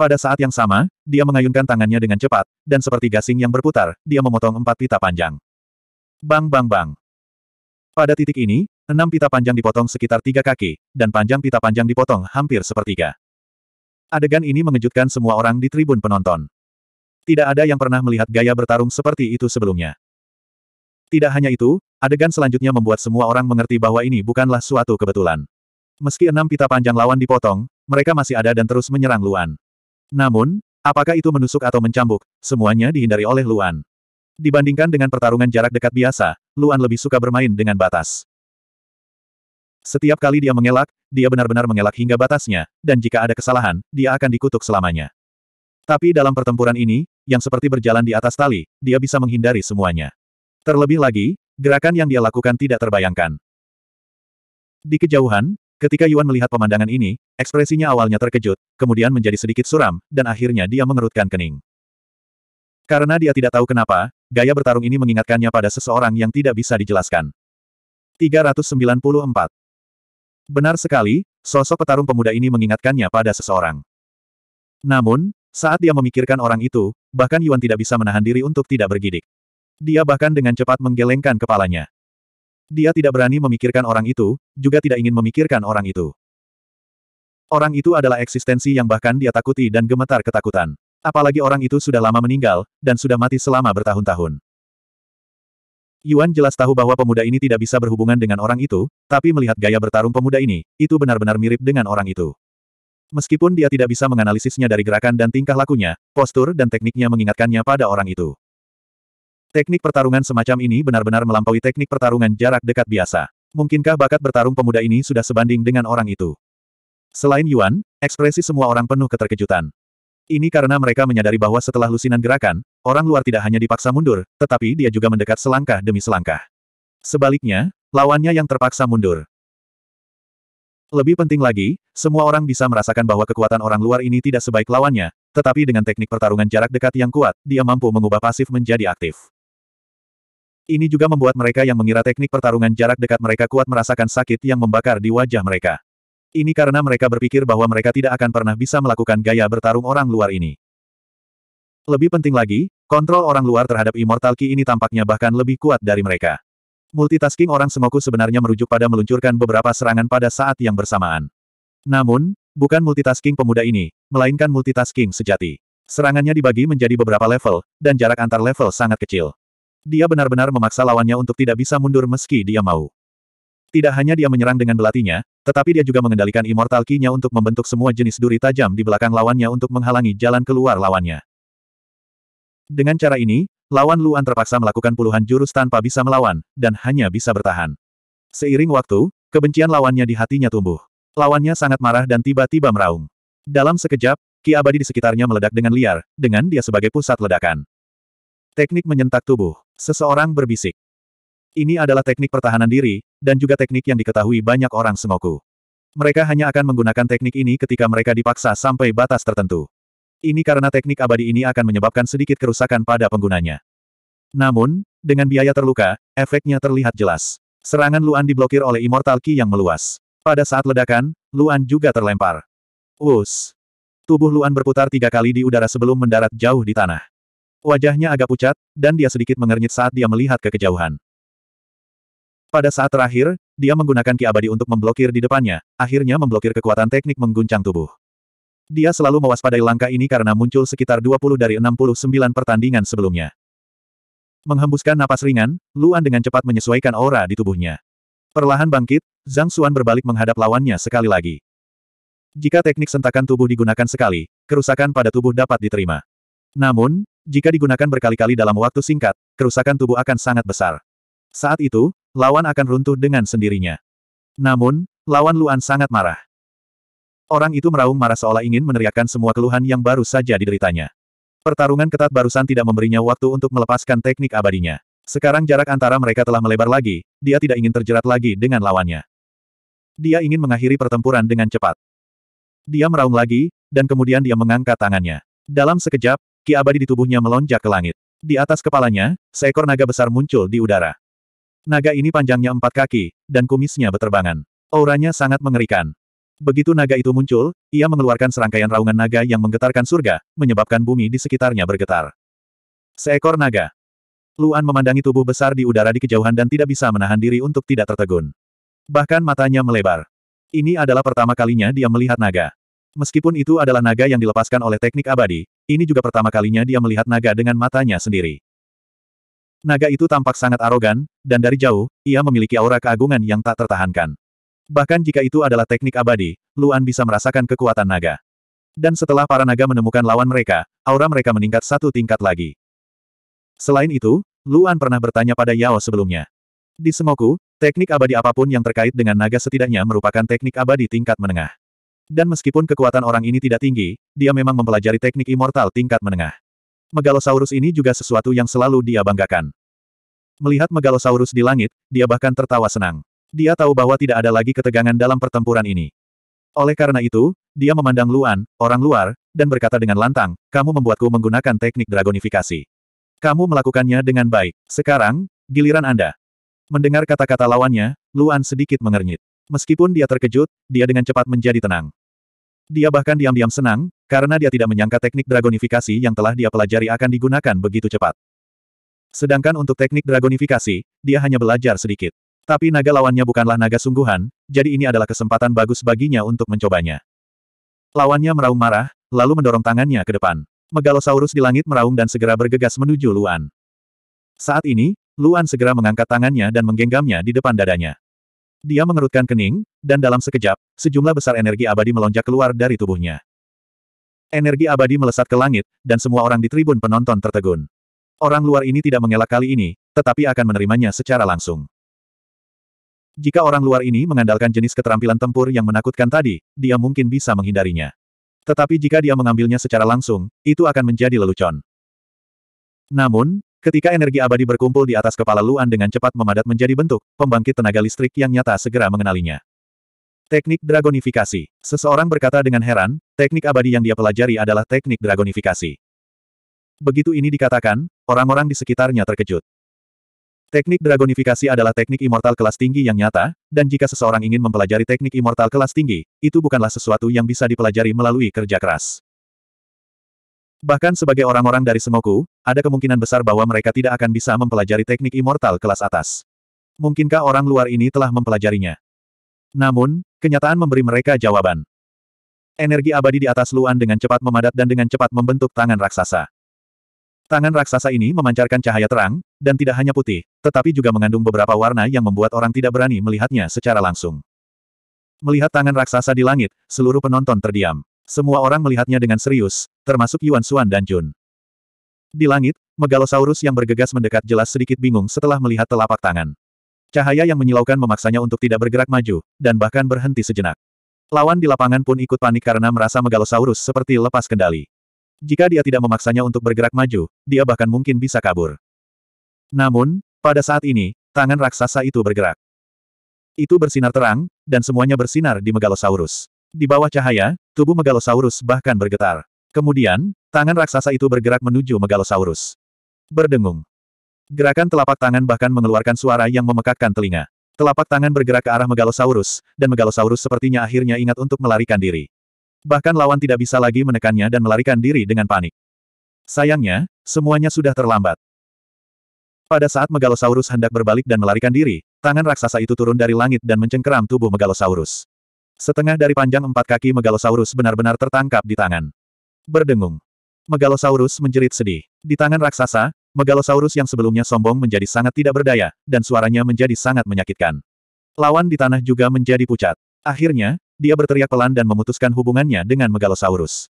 [SPEAKER 1] Pada saat yang sama, dia mengayunkan tangannya dengan cepat, dan seperti gasing yang berputar, dia memotong empat pita panjang. Bang bang bang. Pada titik ini, Enam pita panjang dipotong sekitar tiga kaki, dan panjang pita panjang dipotong hampir sepertiga. Adegan ini mengejutkan semua orang di tribun penonton. Tidak ada yang pernah melihat gaya bertarung seperti itu sebelumnya. Tidak hanya itu, adegan selanjutnya membuat semua orang mengerti bahwa ini bukanlah suatu kebetulan. Meski enam pita panjang lawan dipotong, mereka masih ada dan terus menyerang Luan. Namun, apakah itu menusuk atau mencambuk, semuanya dihindari oleh Luan. Dibandingkan dengan pertarungan jarak dekat biasa, Luan lebih suka bermain dengan batas. Setiap kali dia mengelak, dia benar-benar mengelak hingga batasnya, dan jika ada kesalahan, dia akan dikutuk selamanya. Tapi dalam pertempuran ini, yang seperti berjalan di atas tali, dia bisa menghindari semuanya. Terlebih lagi, gerakan yang dia lakukan tidak terbayangkan. Di kejauhan, ketika Yuan melihat pemandangan ini, ekspresinya awalnya terkejut, kemudian menjadi sedikit suram, dan akhirnya dia mengerutkan kening. Karena dia tidak tahu kenapa, gaya bertarung ini mengingatkannya pada seseorang yang tidak bisa dijelaskan. 394 Benar sekali, sosok petarung pemuda ini mengingatkannya pada seseorang. Namun, saat dia memikirkan orang itu, bahkan Yuan tidak bisa menahan diri untuk tidak bergidik. Dia bahkan dengan cepat menggelengkan kepalanya. Dia tidak berani memikirkan orang itu, juga tidak ingin memikirkan orang itu. Orang itu adalah eksistensi yang bahkan dia takuti dan gemetar ketakutan. Apalagi orang itu sudah lama meninggal, dan sudah mati selama bertahun-tahun. Yuan jelas tahu bahwa pemuda ini tidak bisa berhubungan dengan orang itu, tapi melihat gaya bertarung pemuda ini, itu benar-benar mirip dengan orang itu. Meskipun dia tidak bisa menganalisisnya dari gerakan dan tingkah lakunya, postur dan tekniknya mengingatkannya pada orang itu. Teknik pertarungan semacam ini benar-benar melampaui teknik pertarungan jarak dekat biasa. Mungkinkah bakat bertarung pemuda ini sudah sebanding dengan orang itu? Selain Yuan, ekspresi semua orang penuh keterkejutan. Ini karena mereka menyadari bahwa setelah lusinan gerakan, orang luar tidak hanya dipaksa mundur, tetapi dia juga mendekat selangkah demi selangkah. Sebaliknya, lawannya yang terpaksa mundur. Lebih penting lagi, semua orang bisa merasakan bahwa kekuatan orang luar ini tidak sebaik lawannya, tetapi dengan teknik pertarungan jarak dekat yang kuat, dia mampu mengubah pasif menjadi aktif. Ini juga membuat mereka yang mengira teknik pertarungan jarak dekat mereka kuat merasakan sakit yang membakar di wajah mereka. Ini karena mereka berpikir bahwa mereka tidak akan pernah bisa melakukan gaya bertarung orang luar ini. Lebih penting lagi, Kontrol orang luar terhadap Immortal Ki ini tampaknya bahkan lebih kuat dari mereka. Multitasking orang Semoku sebenarnya merujuk pada meluncurkan beberapa serangan pada saat yang bersamaan. Namun, bukan multitasking pemuda ini, melainkan multitasking sejati. Serangannya dibagi menjadi beberapa level, dan jarak antar level sangat kecil. Dia benar-benar memaksa lawannya untuk tidak bisa mundur meski dia mau. Tidak hanya dia menyerang dengan belatinya, tetapi dia juga mengendalikan Immortal Ki-nya untuk membentuk semua jenis duri tajam di belakang lawannya untuk menghalangi jalan keluar lawannya. Dengan cara ini, lawan Luan terpaksa melakukan puluhan jurus tanpa bisa melawan, dan hanya bisa bertahan. Seiring waktu, kebencian lawannya di hatinya tumbuh. Lawannya sangat marah dan tiba-tiba meraung. Dalam sekejap, ki abadi di sekitarnya meledak dengan liar, dengan dia sebagai pusat ledakan. Teknik menyentak tubuh. Seseorang berbisik. Ini adalah teknik pertahanan diri, dan juga teknik yang diketahui banyak orang sengoku. Mereka hanya akan menggunakan teknik ini ketika mereka dipaksa sampai batas tertentu. Ini karena teknik abadi ini akan menyebabkan sedikit kerusakan pada penggunanya. Namun, dengan biaya terluka, efeknya terlihat jelas. Serangan Luan diblokir oleh Immortal Ki yang meluas. Pada saat ledakan, Luan juga terlempar. Wus! Tubuh Luan berputar tiga kali di udara sebelum mendarat jauh di tanah. Wajahnya agak pucat, dan dia sedikit mengernyit saat dia melihat ke kejauhan. Pada saat terakhir, dia menggunakan ki abadi untuk memblokir di depannya, akhirnya memblokir kekuatan teknik mengguncang tubuh. Dia selalu mewaspadai langkah ini karena muncul sekitar 20 dari 69 pertandingan sebelumnya. Menghembuskan napas ringan, Luan dengan cepat menyesuaikan aura di tubuhnya. Perlahan bangkit, Zhang Xuan berbalik menghadap lawannya sekali lagi. Jika teknik sentakan tubuh digunakan sekali, kerusakan pada tubuh dapat diterima. Namun, jika digunakan berkali-kali dalam waktu singkat, kerusakan tubuh akan sangat besar. Saat itu, lawan akan runtuh dengan sendirinya. Namun, lawan Luan sangat marah. Orang itu meraung marah seolah ingin meneriakkan semua keluhan yang baru saja dideritanya. Pertarungan ketat barusan tidak memberinya waktu untuk melepaskan teknik abadinya. Sekarang jarak antara mereka telah melebar lagi, dia tidak ingin terjerat lagi dengan lawannya. Dia ingin mengakhiri pertempuran dengan cepat. Dia meraung lagi, dan kemudian dia mengangkat tangannya. Dalam sekejap, ki abadi di tubuhnya melonjak ke langit. Di atas kepalanya, seekor naga besar muncul di udara. Naga ini panjangnya empat kaki, dan kumisnya beterbangan. Auranya sangat mengerikan. Begitu naga itu muncul, ia mengeluarkan serangkaian raungan naga yang menggetarkan surga, menyebabkan bumi di sekitarnya bergetar. Seekor naga. Luan memandangi tubuh besar di udara di kejauhan dan tidak bisa menahan diri untuk tidak tertegun. Bahkan matanya melebar. Ini adalah pertama kalinya dia melihat naga. Meskipun itu adalah naga yang dilepaskan oleh teknik abadi, ini juga pertama kalinya dia melihat naga dengan matanya sendiri. Naga itu tampak sangat arogan, dan dari jauh, ia memiliki aura keagungan yang tak tertahankan. Bahkan jika itu adalah teknik abadi, Luan bisa merasakan kekuatan naga. Dan setelah para naga menemukan lawan mereka, aura mereka meningkat satu tingkat lagi. Selain itu, Luan pernah bertanya pada Yao sebelumnya. Di Semoku, teknik abadi apapun yang terkait dengan naga setidaknya merupakan teknik abadi tingkat menengah. Dan meskipun kekuatan orang ini tidak tinggi, dia memang mempelajari teknik immortal tingkat menengah. Megalosaurus ini juga sesuatu yang selalu dia banggakan. Melihat Megalosaurus di langit, dia bahkan tertawa senang. Dia tahu bahwa tidak ada lagi ketegangan dalam pertempuran ini. Oleh karena itu, dia memandang Luan, orang luar, dan berkata dengan lantang, kamu membuatku menggunakan teknik dragonifikasi. Kamu melakukannya dengan baik. Sekarang, giliran Anda. Mendengar kata-kata lawannya, Luan sedikit mengernyit. Meskipun dia terkejut, dia dengan cepat menjadi tenang. Dia bahkan diam-diam senang, karena dia tidak menyangka teknik dragonifikasi yang telah dia pelajari akan digunakan begitu cepat. Sedangkan untuk teknik dragonifikasi, dia hanya belajar sedikit. Tapi naga lawannya bukanlah naga sungguhan, jadi ini adalah kesempatan bagus baginya untuk mencobanya. Lawannya meraung marah, lalu mendorong tangannya ke depan. Megalosaurus di langit meraung dan segera bergegas menuju Luan. Saat ini, Luan segera mengangkat tangannya dan menggenggamnya di depan dadanya. Dia mengerutkan kening, dan dalam sekejap, sejumlah besar energi abadi melonjak keluar dari tubuhnya. Energi abadi melesat ke langit, dan semua orang di tribun penonton tertegun. Orang luar ini tidak mengelak kali ini, tetapi akan menerimanya secara langsung. Jika orang luar ini mengandalkan jenis keterampilan tempur yang menakutkan tadi, dia mungkin bisa menghindarinya. Tetapi jika dia mengambilnya secara langsung, itu akan menjadi lelucon. Namun, ketika energi abadi berkumpul di atas kepala Luan dengan cepat memadat menjadi bentuk, pembangkit tenaga listrik yang nyata segera mengenalinya. Teknik dragonifikasi. Seseorang berkata dengan heran, teknik abadi yang dia pelajari adalah teknik dragonifikasi. Begitu ini dikatakan, orang-orang di sekitarnya terkejut. Teknik dragonifikasi adalah teknik immortal kelas tinggi yang nyata, dan jika seseorang ingin mempelajari teknik immortal kelas tinggi, itu bukanlah sesuatu yang bisa dipelajari melalui kerja keras. Bahkan sebagai orang-orang dari Semoku, ada kemungkinan besar bahwa mereka tidak akan bisa mempelajari teknik immortal kelas atas. Mungkinkah orang luar ini telah mempelajarinya? Namun, kenyataan memberi mereka jawaban. Energi abadi di atas Luan dengan cepat memadat dan dengan cepat membentuk tangan raksasa. Tangan raksasa ini memancarkan cahaya terang, dan tidak hanya putih, tetapi juga mengandung beberapa warna yang membuat orang tidak berani melihatnya secara langsung. Melihat tangan raksasa di langit, seluruh penonton terdiam. Semua orang melihatnya dengan serius, termasuk Yuan Xuan dan Jun. Di langit, Megalosaurus yang bergegas mendekat jelas sedikit bingung setelah melihat telapak tangan. Cahaya yang menyilaukan memaksanya untuk tidak bergerak maju, dan bahkan berhenti sejenak. Lawan di lapangan pun ikut panik karena merasa Megalosaurus seperti lepas kendali. Jika dia tidak memaksanya untuk bergerak maju, dia bahkan mungkin bisa kabur. Namun, pada saat ini, tangan raksasa itu bergerak. Itu bersinar terang, dan semuanya bersinar di Megalosaurus. Di bawah cahaya, tubuh Megalosaurus bahkan bergetar. Kemudian, tangan raksasa itu bergerak menuju Megalosaurus. Berdengung. Gerakan telapak tangan bahkan mengeluarkan suara yang memekakkan telinga. Telapak tangan bergerak ke arah Megalosaurus, dan Megalosaurus sepertinya akhirnya ingat untuk melarikan diri. Bahkan lawan tidak bisa lagi menekannya dan melarikan diri dengan panik. Sayangnya, semuanya sudah terlambat. Pada saat Megalosaurus hendak berbalik dan melarikan diri, tangan raksasa itu turun dari langit dan mencengkeram tubuh Megalosaurus. Setengah dari panjang empat kaki Megalosaurus benar-benar tertangkap di tangan. Berdengung. Megalosaurus menjerit sedih. Di tangan raksasa, Megalosaurus yang sebelumnya sombong menjadi sangat tidak berdaya, dan suaranya menjadi sangat menyakitkan. Lawan di tanah juga menjadi pucat. Akhirnya, dia berteriak pelan dan memutuskan hubungannya dengan Megalosaurus.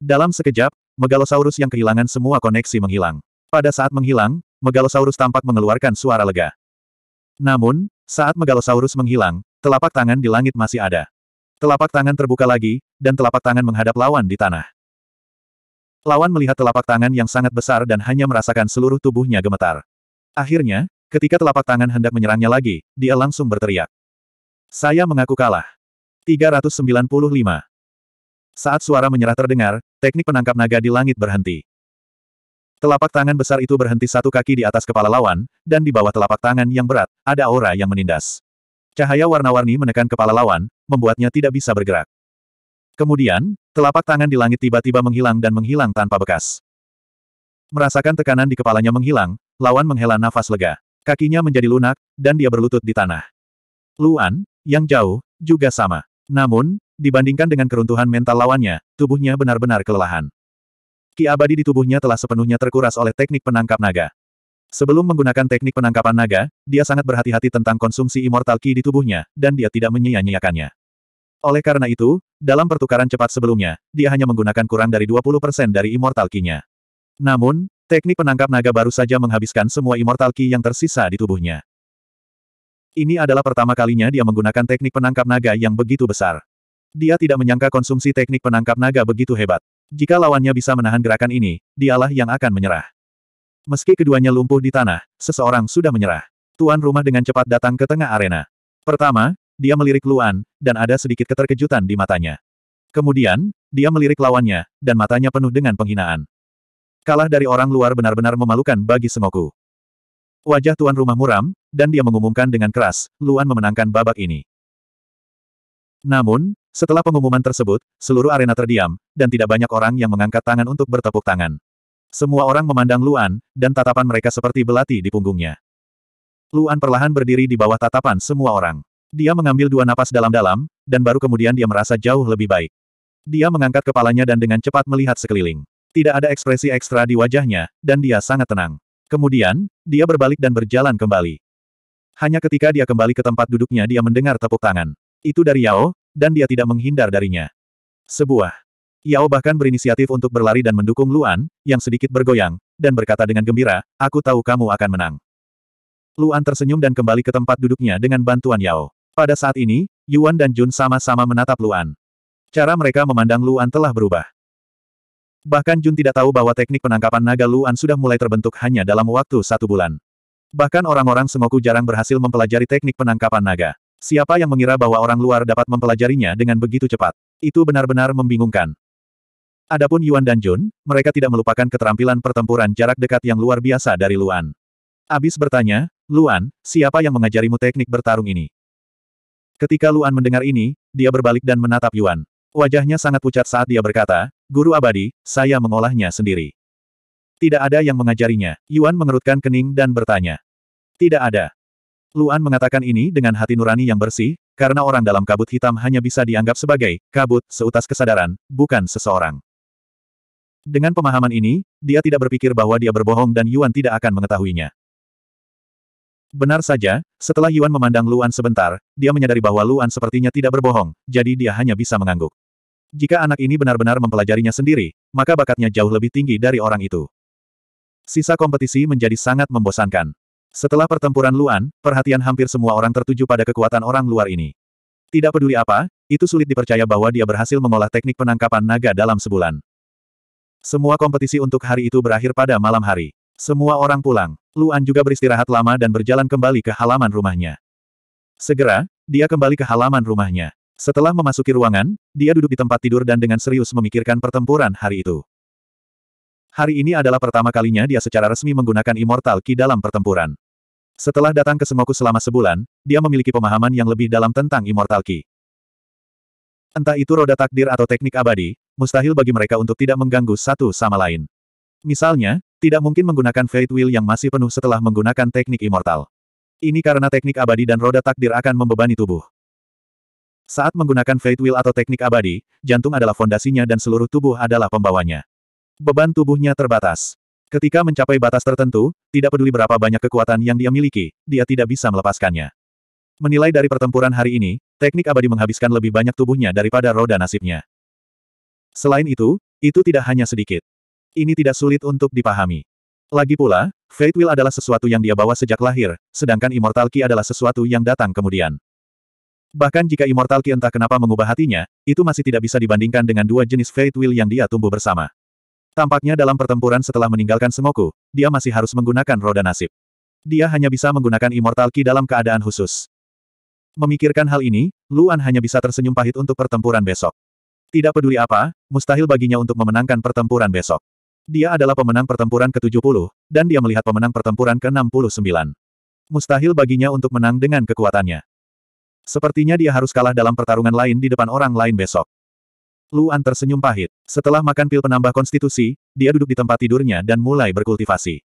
[SPEAKER 1] Dalam sekejap, Megalosaurus yang kehilangan semua koneksi menghilang. Pada saat menghilang, Megalosaurus tampak mengeluarkan suara lega. Namun, saat Megalosaurus menghilang, telapak tangan di langit masih ada. Telapak tangan terbuka lagi, dan telapak tangan menghadap lawan di tanah. Lawan melihat telapak tangan yang sangat besar dan hanya merasakan seluruh tubuhnya gemetar. Akhirnya, ketika telapak tangan hendak menyerangnya lagi, dia langsung berteriak. Saya mengaku kalah. 395. Saat suara menyerah terdengar, teknik penangkap naga di langit berhenti. Telapak tangan besar itu berhenti satu kaki di atas kepala lawan, dan di bawah telapak tangan yang berat, ada aura yang menindas. Cahaya warna-warni menekan kepala lawan, membuatnya tidak bisa bergerak. Kemudian, telapak tangan di langit tiba-tiba menghilang dan menghilang tanpa bekas. Merasakan tekanan di kepalanya menghilang, lawan menghela nafas lega. Kakinya menjadi lunak, dan dia berlutut di tanah. Luan, yang jauh, juga sama. Namun, dibandingkan dengan keruntuhan mental lawannya, tubuhnya benar-benar kelelahan. Ki abadi di tubuhnya telah sepenuhnya terkuras oleh teknik penangkap naga. Sebelum menggunakan teknik penangkapan naga, dia sangat berhati-hati tentang konsumsi immortal ki di tubuhnya, dan dia tidak menyia-nyiakannya. Oleh karena itu, dalam pertukaran cepat sebelumnya, dia hanya menggunakan kurang dari 20% dari immortal ki-nya. Namun, teknik penangkap naga baru saja menghabiskan semua immortal ki yang tersisa di tubuhnya. Ini adalah pertama kalinya dia menggunakan teknik penangkap naga yang begitu besar. Dia tidak menyangka konsumsi teknik penangkap naga begitu hebat. Jika lawannya bisa menahan gerakan ini, dialah yang akan menyerah. Meski keduanya lumpuh di tanah, seseorang sudah menyerah. Tuan rumah dengan cepat datang ke tengah arena. Pertama, dia melirik Luan, dan ada sedikit keterkejutan di matanya. Kemudian, dia melirik lawannya, dan matanya penuh dengan penghinaan. Kalah dari orang luar benar-benar memalukan bagi Sengoku. Wajah tuan rumah muram, dan dia mengumumkan dengan keras, Luan memenangkan babak ini. Namun, setelah pengumuman tersebut, seluruh arena terdiam, dan tidak banyak orang yang mengangkat tangan untuk bertepuk tangan. Semua orang memandang Luan, dan tatapan mereka seperti belati di punggungnya. Luan perlahan berdiri di bawah tatapan semua orang. Dia mengambil dua napas dalam-dalam, dan baru kemudian dia merasa jauh lebih baik. Dia mengangkat kepalanya dan dengan cepat melihat sekeliling. Tidak ada ekspresi ekstra di wajahnya, dan dia sangat tenang. Kemudian, dia berbalik dan berjalan kembali. Hanya ketika dia kembali ke tempat duduknya dia mendengar tepuk tangan. Itu dari Yao, dan dia tidak menghindar darinya. Sebuah. Yao bahkan berinisiatif untuk berlari dan mendukung Luan, yang sedikit bergoyang, dan berkata dengan gembira, aku tahu kamu akan menang. Luan tersenyum dan kembali ke tempat duduknya dengan bantuan Yao. Pada saat ini, Yuan dan Jun sama-sama menatap Luan. Cara mereka memandang Luan telah berubah. Bahkan Jun tidak tahu bahwa teknik penangkapan naga Luan sudah mulai terbentuk hanya dalam waktu satu bulan. Bahkan orang-orang Sengoku jarang berhasil mempelajari teknik penangkapan naga. Siapa yang mengira bahwa orang luar dapat mempelajarinya dengan begitu cepat? Itu benar-benar membingungkan. Adapun Yuan dan Jun, mereka tidak melupakan keterampilan pertempuran jarak dekat yang luar biasa dari Luan. Abis bertanya, Luan, siapa yang mengajarimu teknik bertarung ini? Ketika Luan mendengar ini, dia berbalik dan menatap Yuan. Wajahnya sangat pucat saat dia berkata, Guru abadi, saya mengolahnya sendiri. Tidak ada yang mengajarinya, Yuan mengerutkan kening dan bertanya. Tidak ada. Luan mengatakan ini dengan hati nurani yang bersih, karena orang dalam kabut hitam hanya bisa dianggap sebagai kabut seutas kesadaran, bukan seseorang. Dengan pemahaman ini, dia tidak berpikir bahwa dia berbohong dan Yuan tidak akan mengetahuinya. Benar saja, setelah Yuan memandang Luan sebentar, dia menyadari bahwa Luan sepertinya tidak berbohong, jadi dia hanya bisa mengangguk. Jika anak ini benar-benar mempelajarinya sendiri, maka bakatnya jauh lebih tinggi dari orang itu. Sisa kompetisi menjadi sangat membosankan. Setelah pertempuran Luan, perhatian hampir semua orang tertuju pada kekuatan orang luar ini. Tidak peduli apa, itu sulit dipercaya bahwa dia berhasil mengolah teknik penangkapan naga dalam sebulan. Semua kompetisi untuk hari itu berakhir pada malam hari. Semua orang pulang. Luan juga beristirahat lama dan berjalan kembali ke halaman rumahnya. Segera, dia kembali ke halaman rumahnya. Setelah memasuki ruangan, dia duduk di tempat tidur dan dengan serius memikirkan pertempuran hari itu. Hari ini adalah pertama kalinya dia secara resmi menggunakan Immortal Ki dalam pertempuran. Setelah datang ke Semoku selama sebulan, dia memiliki pemahaman yang lebih dalam tentang Immortal Ki. Entah itu roda takdir atau teknik abadi, mustahil bagi mereka untuk tidak mengganggu satu sama lain. Misalnya, tidak mungkin menggunakan Fate Wheel yang masih penuh setelah menggunakan teknik Immortal. Ini karena teknik abadi dan roda takdir akan membebani tubuh. Saat menggunakan Fate Will atau teknik abadi, jantung adalah fondasinya dan seluruh tubuh adalah pembawanya. Beban tubuhnya terbatas. Ketika mencapai batas tertentu, tidak peduli berapa banyak kekuatan yang dia miliki, dia tidak bisa melepaskannya. Menilai dari pertempuran hari ini, teknik abadi menghabiskan lebih banyak tubuhnya daripada roda nasibnya. Selain itu, itu tidak hanya sedikit. Ini tidak sulit untuk dipahami. Lagi pula, Fate Will adalah sesuatu yang dia bawa sejak lahir, sedangkan Immortal Key adalah sesuatu yang datang kemudian. Bahkan jika Immortal Ki entah kenapa mengubah hatinya, itu masih tidak bisa dibandingkan dengan dua jenis Fate Will yang dia tumbuh bersama. Tampaknya dalam pertempuran setelah meninggalkan Sengoku, dia masih harus menggunakan roda nasib. Dia hanya bisa menggunakan Immortal Ki dalam keadaan khusus. Memikirkan hal ini, Luan hanya bisa tersenyum pahit untuk pertempuran besok. Tidak peduli apa, mustahil baginya untuk memenangkan pertempuran besok. Dia adalah pemenang pertempuran ke-70, dan dia melihat pemenang pertempuran ke-69. Mustahil baginya untuk menang dengan kekuatannya. Sepertinya dia harus kalah dalam pertarungan lain di depan orang lain besok. Luan tersenyum pahit. Setelah makan pil penambah konstitusi, dia duduk di tempat tidurnya dan mulai berkultivasi.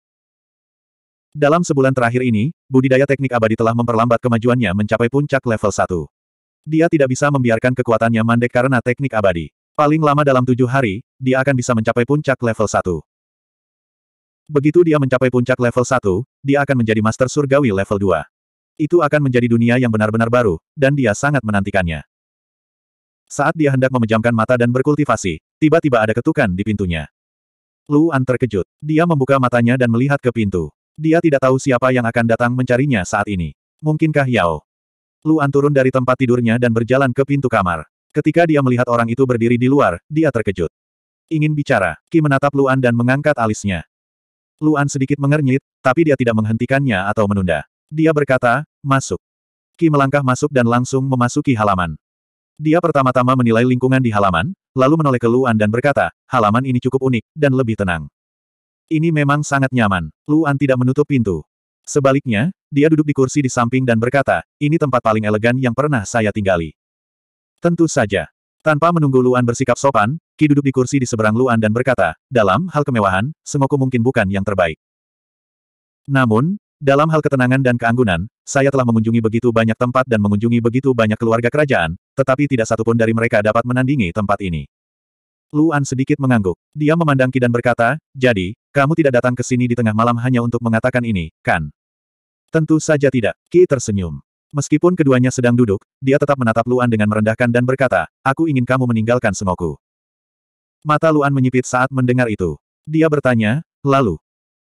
[SPEAKER 1] Dalam sebulan terakhir ini, budidaya teknik abadi telah memperlambat kemajuannya mencapai puncak level 1. Dia tidak bisa membiarkan kekuatannya mandek karena teknik abadi. Paling lama dalam tujuh hari, dia akan bisa mencapai puncak level 1. Begitu dia mencapai puncak level 1, dia akan menjadi master surgawi level 2. Itu akan menjadi dunia yang benar-benar baru, dan dia sangat menantikannya. Saat dia hendak memejamkan mata dan berkultivasi, tiba-tiba ada ketukan di pintunya. Luan terkejut. Dia membuka matanya dan melihat ke pintu. Dia tidak tahu siapa yang akan datang mencarinya saat ini. Mungkinkah Yao? Luan turun dari tempat tidurnya dan berjalan ke pintu kamar. Ketika dia melihat orang itu berdiri di luar, dia terkejut. Ingin bicara, Ki menatap Luan dan mengangkat alisnya. Luan sedikit mengernyit, tapi dia tidak menghentikannya atau menunda. Dia berkata, masuk. Ki melangkah masuk dan langsung memasuki halaman. Dia pertama-tama menilai lingkungan di halaman, lalu menoleh ke Luan dan berkata, halaman ini cukup unik, dan lebih tenang. Ini memang sangat nyaman. Luan tidak menutup pintu. Sebaliknya, dia duduk di kursi di samping dan berkata, ini tempat paling elegan yang pernah saya tinggali. Tentu saja. Tanpa menunggu Luan bersikap sopan, Ki duduk di kursi di seberang Luan dan berkata, dalam hal kemewahan, Sengoku mungkin bukan yang terbaik. Namun, dalam hal ketenangan dan keanggunan, saya telah mengunjungi begitu banyak tempat dan mengunjungi begitu banyak keluarga kerajaan, tetapi tidak satupun dari mereka dapat menandingi tempat ini. Luan sedikit mengangguk. Dia memandang Ki dan berkata, jadi, kamu tidak datang ke sini di tengah malam hanya untuk mengatakan ini, kan? Tentu saja tidak. Ki tersenyum. Meskipun keduanya sedang duduk, dia tetap menatap Luan dengan merendahkan dan berkata, aku ingin kamu meninggalkan semoku. Mata Luan menyipit saat mendengar itu. Dia bertanya, lalu,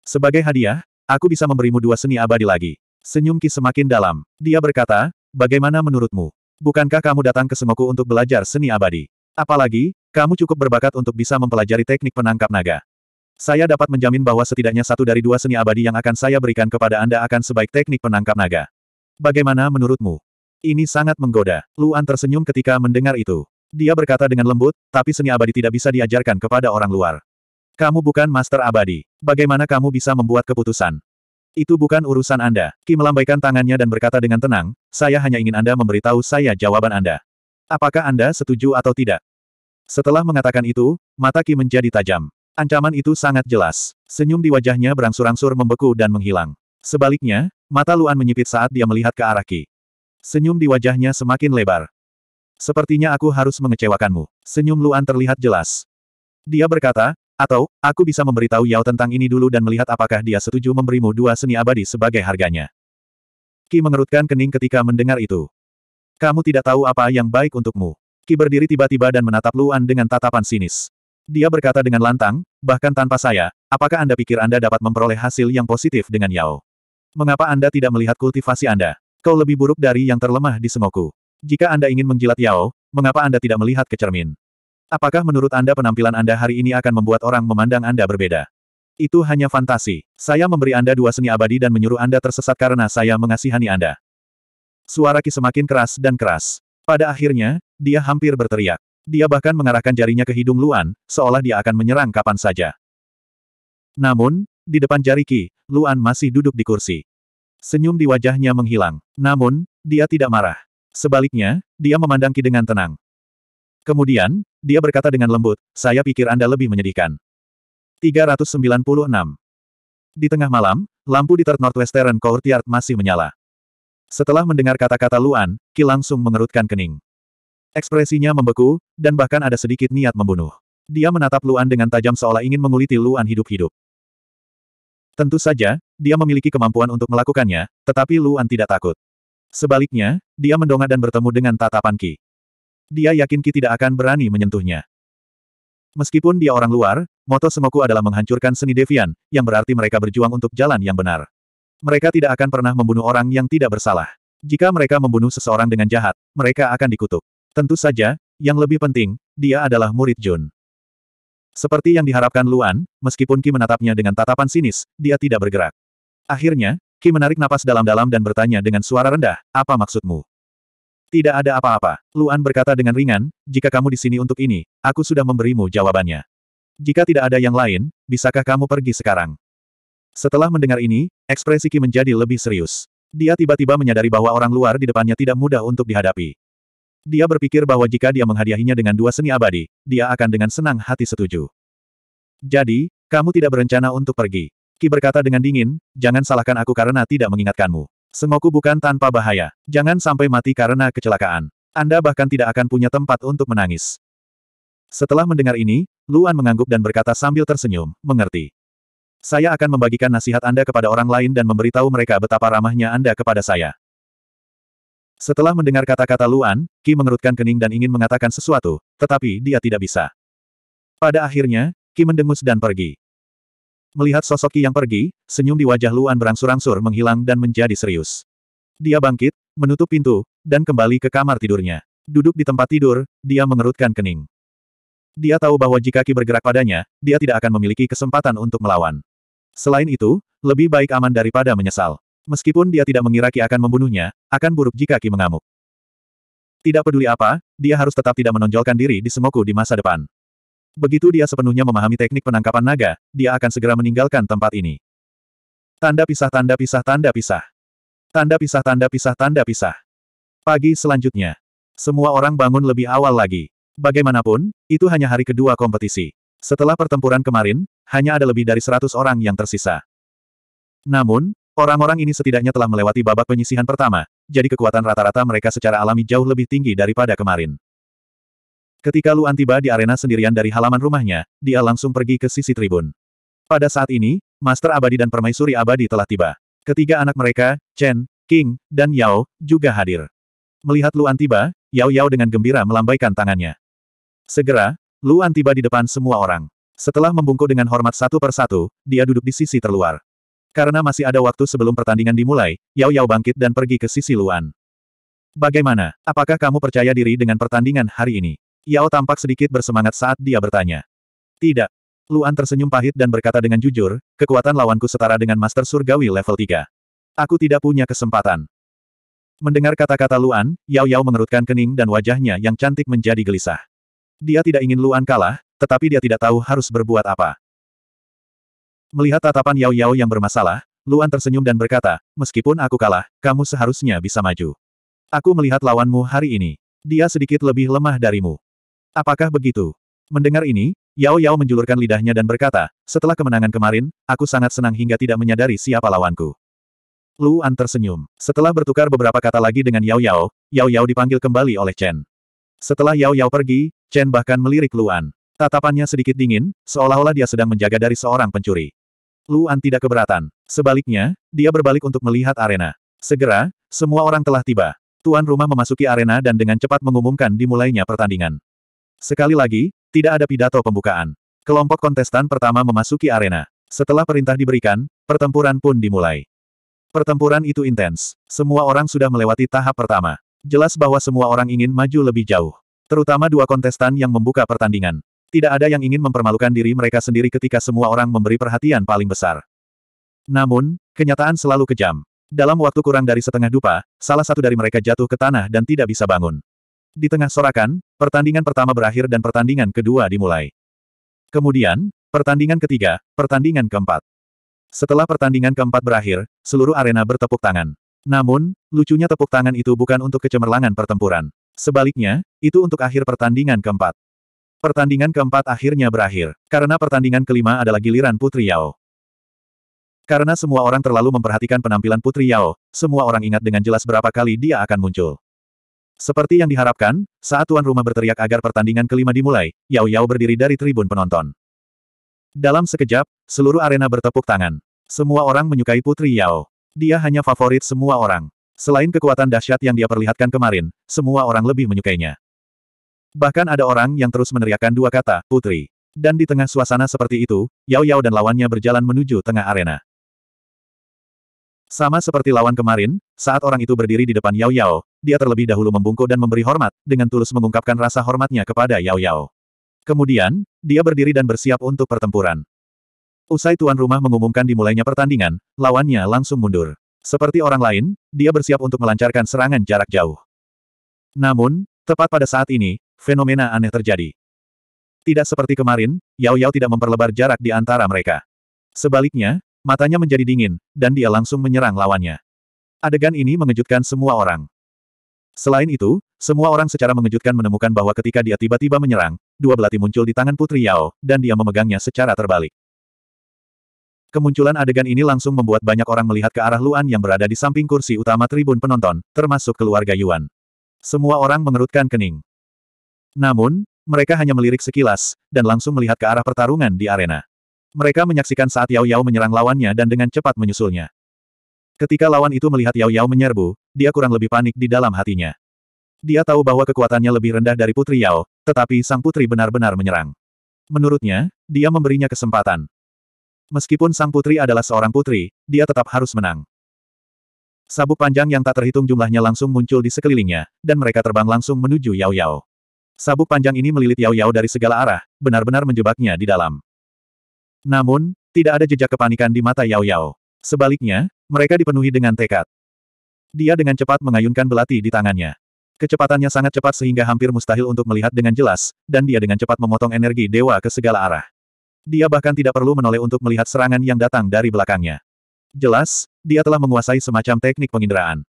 [SPEAKER 1] sebagai hadiah, Aku bisa memberimu dua seni abadi lagi. Senyum Ki semakin dalam. Dia berkata, bagaimana menurutmu? Bukankah kamu datang ke Semoku untuk belajar seni abadi? Apalagi, kamu cukup berbakat untuk bisa mempelajari teknik penangkap naga. Saya dapat menjamin bahwa setidaknya satu dari dua seni abadi yang akan saya berikan kepada Anda akan sebaik teknik penangkap naga. Bagaimana menurutmu? Ini sangat menggoda. Luan tersenyum ketika mendengar itu. Dia berkata dengan lembut, tapi seni abadi tidak bisa diajarkan kepada orang luar. Kamu bukan master abadi. Bagaimana kamu bisa membuat keputusan? Itu bukan urusan Anda. Ki melambaikan tangannya dan berkata dengan tenang, saya hanya ingin Anda memberitahu saya jawaban Anda. Apakah Anda setuju atau tidak? Setelah mengatakan itu, mata Ki menjadi tajam. Ancaman itu sangat jelas. Senyum di wajahnya berangsur-angsur membeku dan menghilang. Sebaliknya, mata Luan menyipit saat dia melihat ke arah Ki. Senyum di wajahnya semakin lebar. Sepertinya aku harus mengecewakanmu. Senyum Luan terlihat jelas. Dia berkata, atau, aku bisa memberitahu Yao tentang ini dulu dan melihat apakah dia setuju memberimu dua seni abadi sebagai harganya. Ki mengerutkan kening ketika mendengar itu. Kamu tidak tahu apa yang baik untukmu. Ki berdiri tiba-tiba dan menatap Luan dengan tatapan sinis. Dia berkata dengan lantang, bahkan tanpa saya, apakah Anda pikir Anda dapat memperoleh hasil yang positif dengan Yao? Mengapa Anda tidak melihat kultivasi Anda? Kau lebih buruk dari yang terlemah di semoku. Jika Anda ingin menjilat Yao, mengapa Anda tidak melihat ke cermin? Apakah menurut Anda penampilan Anda hari ini akan membuat orang memandang Anda berbeda? Itu hanya fantasi. Saya memberi Anda dua seni abadi dan menyuruh Anda tersesat karena saya mengasihani Anda. Suara Ki semakin keras dan keras. Pada akhirnya, dia hampir berteriak. Dia bahkan mengarahkan jarinya ke hidung Luan, seolah dia akan menyerang kapan saja. Namun, di depan jari Ki, Luan masih duduk di kursi. Senyum di wajahnya menghilang. Namun, dia tidak marah. Sebaliknya, dia memandang Ki dengan tenang. Kemudian, dia berkata dengan lembut, saya pikir Anda lebih menyedihkan. 396. Di tengah malam, lampu di Third Northwestern Courtyard masih menyala. Setelah mendengar kata-kata Luan, Ki langsung mengerutkan kening. Ekspresinya membeku, dan bahkan ada sedikit niat membunuh. Dia menatap Luan dengan tajam seolah ingin menguliti Luan hidup-hidup. Tentu saja, dia memiliki kemampuan untuk melakukannya, tetapi Luan tidak takut. Sebaliknya, dia mendongak dan bertemu dengan tatapan Ki dia yakin Ki tidak akan berani menyentuhnya. Meskipun dia orang luar, moto semoku adalah menghancurkan seni devian, yang berarti mereka berjuang untuk jalan yang benar. Mereka tidak akan pernah membunuh orang yang tidak bersalah. Jika mereka membunuh seseorang dengan jahat, mereka akan dikutuk. Tentu saja, yang lebih penting, dia adalah murid Jun. Seperti yang diharapkan Luan, meskipun Ki menatapnya dengan tatapan sinis, dia tidak bergerak. Akhirnya, Ki menarik napas dalam-dalam dan bertanya dengan suara rendah, apa maksudmu? Tidak ada apa-apa, Luan berkata dengan ringan, jika kamu di sini untuk ini, aku sudah memberimu jawabannya. Jika tidak ada yang lain, bisakah kamu pergi sekarang? Setelah mendengar ini, ekspresi Ki menjadi lebih serius. Dia tiba-tiba menyadari bahwa orang luar di depannya tidak mudah untuk dihadapi. Dia berpikir bahwa jika dia menghadiahinya dengan dua seni abadi, dia akan dengan senang hati setuju. Jadi, kamu tidak berencana untuk pergi. Ki berkata dengan dingin, jangan salahkan aku karena tidak mengingatkanmu. Sengoku bukan tanpa bahaya. Jangan sampai mati karena kecelakaan. Anda bahkan tidak akan punya tempat untuk menangis. Setelah mendengar ini, Luan mengangguk dan berkata sambil tersenyum, mengerti. Saya akan membagikan nasihat Anda kepada orang lain dan memberitahu mereka betapa ramahnya Anda kepada saya. Setelah mendengar kata-kata Luan, Ki mengerutkan kening dan ingin mengatakan sesuatu, tetapi dia tidak bisa. Pada akhirnya, Ki mendengus dan pergi. Melihat sosok Ki yang pergi, senyum di wajah Luan berangsur-angsur menghilang dan menjadi serius. Dia bangkit, menutup pintu, dan kembali ke kamar tidurnya. Duduk di tempat tidur, dia mengerutkan kening. Dia tahu bahwa jika Ki bergerak padanya, dia tidak akan memiliki kesempatan untuk melawan. Selain itu, lebih baik aman daripada menyesal. Meskipun dia tidak mengira Ki akan membunuhnya, akan buruk jika Ki mengamuk. Tidak peduli apa, dia harus tetap tidak menonjolkan diri di Semoku di masa depan. Begitu dia sepenuhnya memahami teknik penangkapan naga, dia akan segera meninggalkan tempat ini. Tanda pisah tanda pisah tanda pisah. Tanda pisah tanda pisah tanda pisah. Pagi selanjutnya. Semua orang bangun lebih awal lagi. Bagaimanapun, itu hanya hari kedua kompetisi. Setelah pertempuran kemarin, hanya ada lebih dari 100 orang yang tersisa. Namun, orang-orang ini setidaknya telah melewati babak penyisihan pertama, jadi kekuatan rata-rata mereka secara alami jauh lebih tinggi daripada kemarin. Ketika Luan tiba di arena sendirian dari halaman rumahnya, dia langsung pergi ke sisi tribun. Pada saat ini, Master Abadi dan Permaisuri Abadi telah tiba. Ketiga anak mereka, Chen, King, dan Yao, juga hadir. Melihat Luan tiba, Yao Yao dengan gembira melambaikan tangannya. Segera, Luan tiba di depan semua orang. Setelah membungkuk dengan hormat satu persatu, dia duduk di sisi terluar. Karena masih ada waktu sebelum pertandingan dimulai, Yao Yao bangkit dan pergi ke sisi Luan. Bagaimana? Apakah kamu percaya diri dengan pertandingan hari ini? Yao tampak sedikit bersemangat saat dia bertanya. Tidak. Luan tersenyum pahit dan berkata dengan jujur, kekuatan lawanku setara dengan Master Surgawi level 3. Aku tidak punya kesempatan. Mendengar kata-kata Luan, Yao Yao mengerutkan kening dan wajahnya yang cantik menjadi gelisah. Dia tidak ingin Luan kalah, tetapi dia tidak tahu harus berbuat apa. Melihat tatapan Yao Yao yang bermasalah, Luan tersenyum dan berkata, meskipun aku kalah, kamu seharusnya bisa maju. Aku melihat lawanmu hari ini. Dia sedikit lebih lemah darimu. Apakah begitu? Mendengar ini, Yao Yao menjulurkan lidahnya dan berkata, setelah kemenangan kemarin, aku sangat senang hingga tidak menyadari siapa lawanku. Luan tersenyum. Setelah bertukar beberapa kata lagi dengan Yao Yao, Yao Yao dipanggil kembali oleh Chen. Setelah Yao Yao pergi, Chen bahkan melirik Luan. Tatapannya sedikit dingin, seolah-olah dia sedang menjaga dari seorang pencuri. Luan tidak keberatan. Sebaliknya, dia berbalik untuk melihat arena. Segera, semua orang telah tiba. Tuan rumah memasuki arena dan dengan cepat mengumumkan dimulainya pertandingan. Sekali lagi, tidak ada pidato pembukaan. Kelompok kontestan pertama memasuki arena. Setelah perintah diberikan, pertempuran pun dimulai. Pertempuran itu intens. Semua orang sudah melewati tahap pertama. Jelas bahwa semua orang ingin maju lebih jauh. Terutama dua kontestan yang membuka pertandingan. Tidak ada yang ingin mempermalukan diri mereka sendiri ketika semua orang memberi perhatian paling besar. Namun, kenyataan selalu kejam. Dalam waktu kurang dari setengah dupa, salah satu dari mereka jatuh ke tanah dan tidak bisa bangun. Di tengah sorakan, pertandingan pertama berakhir dan pertandingan kedua dimulai. Kemudian, pertandingan ketiga, pertandingan keempat. Setelah pertandingan keempat berakhir, seluruh arena bertepuk tangan. Namun, lucunya tepuk tangan itu bukan untuk kecemerlangan pertempuran. Sebaliknya, itu untuk akhir pertandingan keempat. Pertandingan keempat akhirnya berakhir, karena pertandingan kelima adalah giliran Putri Yao. Karena semua orang terlalu memperhatikan penampilan Putri Yao, semua orang ingat dengan jelas berapa kali dia akan muncul. Seperti yang diharapkan, saat tuan rumah berteriak agar pertandingan kelima dimulai, Yao Yao berdiri dari tribun penonton. Dalam sekejap, seluruh arena bertepuk tangan. Semua orang menyukai Putri Yao. Dia hanya favorit semua orang. Selain kekuatan dahsyat yang dia perlihatkan kemarin, semua orang lebih menyukainya. Bahkan ada orang yang terus meneriakkan dua kata, Putri. Dan di tengah suasana seperti itu, Yao Yao dan lawannya berjalan menuju tengah arena. Sama seperti lawan kemarin, saat orang itu berdiri di depan Yao Yao, dia terlebih dahulu membungkuk dan memberi hormat, dengan tulus mengungkapkan rasa hormatnya kepada Yao Yao. Kemudian, dia berdiri dan bersiap untuk pertempuran. Usai tuan rumah mengumumkan dimulainya pertandingan, lawannya langsung mundur. Seperti orang lain, dia bersiap untuk melancarkan serangan jarak jauh. Namun, tepat pada saat ini, fenomena aneh terjadi. Tidak seperti kemarin, Yao Yao tidak memperlebar jarak di antara mereka. Sebaliknya, Matanya menjadi dingin, dan dia langsung menyerang lawannya. Adegan ini mengejutkan semua orang. Selain itu, semua orang secara mengejutkan menemukan bahwa ketika dia tiba-tiba menyerang, dua belati muncul di tangan Putri Yao, dan dia memegangnya secara terbalik. Kemunculan adegan ini langsung membuat banyak orang melihat ke arah Luan yang berada di samping kursi utama tribun penonton, termasuk keluarga Yuan. Semua orang mengerutkan kening. Namun, mereka hanya melirik sekilas, dan langsung melihat ke arah pertarungan di arena. Mereka menyaksikan saat Yao Yao menyerang lawannya dan dengan cepat menyusulnya. Ketika lawan itu melihat Yao Yao menyerbu, dia kurang lebih panik di dalam hatinya. Dia tahu bahwa kekuatannya lebih rendah dari Putri Yao, tetapi sang putri benar-benar menyerang. Menurutnya, dia memberinya kesempatan. Meskipun sang putri adalah seorang putri, dia tetap harus menang. Sabuk panjang yang tak terhitung jumlahnya langsung muncul di sekelilingnya, dan mereka terbang langsung menuju Yao Yao. Sabuk panjang ini melilit Yao Yao dari segala arah, benar-benar menjebaknya di dalam. Namun, tidak ada jejak kepanikan di mata Yao Yao. Sebaliknya, mereka dipenuhi dengan tekad. Dia dengan cepat mengayunkan belati di tangannya. Kecepatannya sangat cepat sehingga hampir mustahil untuk melihat dengan jelas, dan dia dengan cepat memotong energi dewa ke segala arah. Dia bahkan tidak perlu menoleh untuk melihat serangan yang datang dari belakangnya. Jelas, dia telah menguasai semacam teknik penginderaan.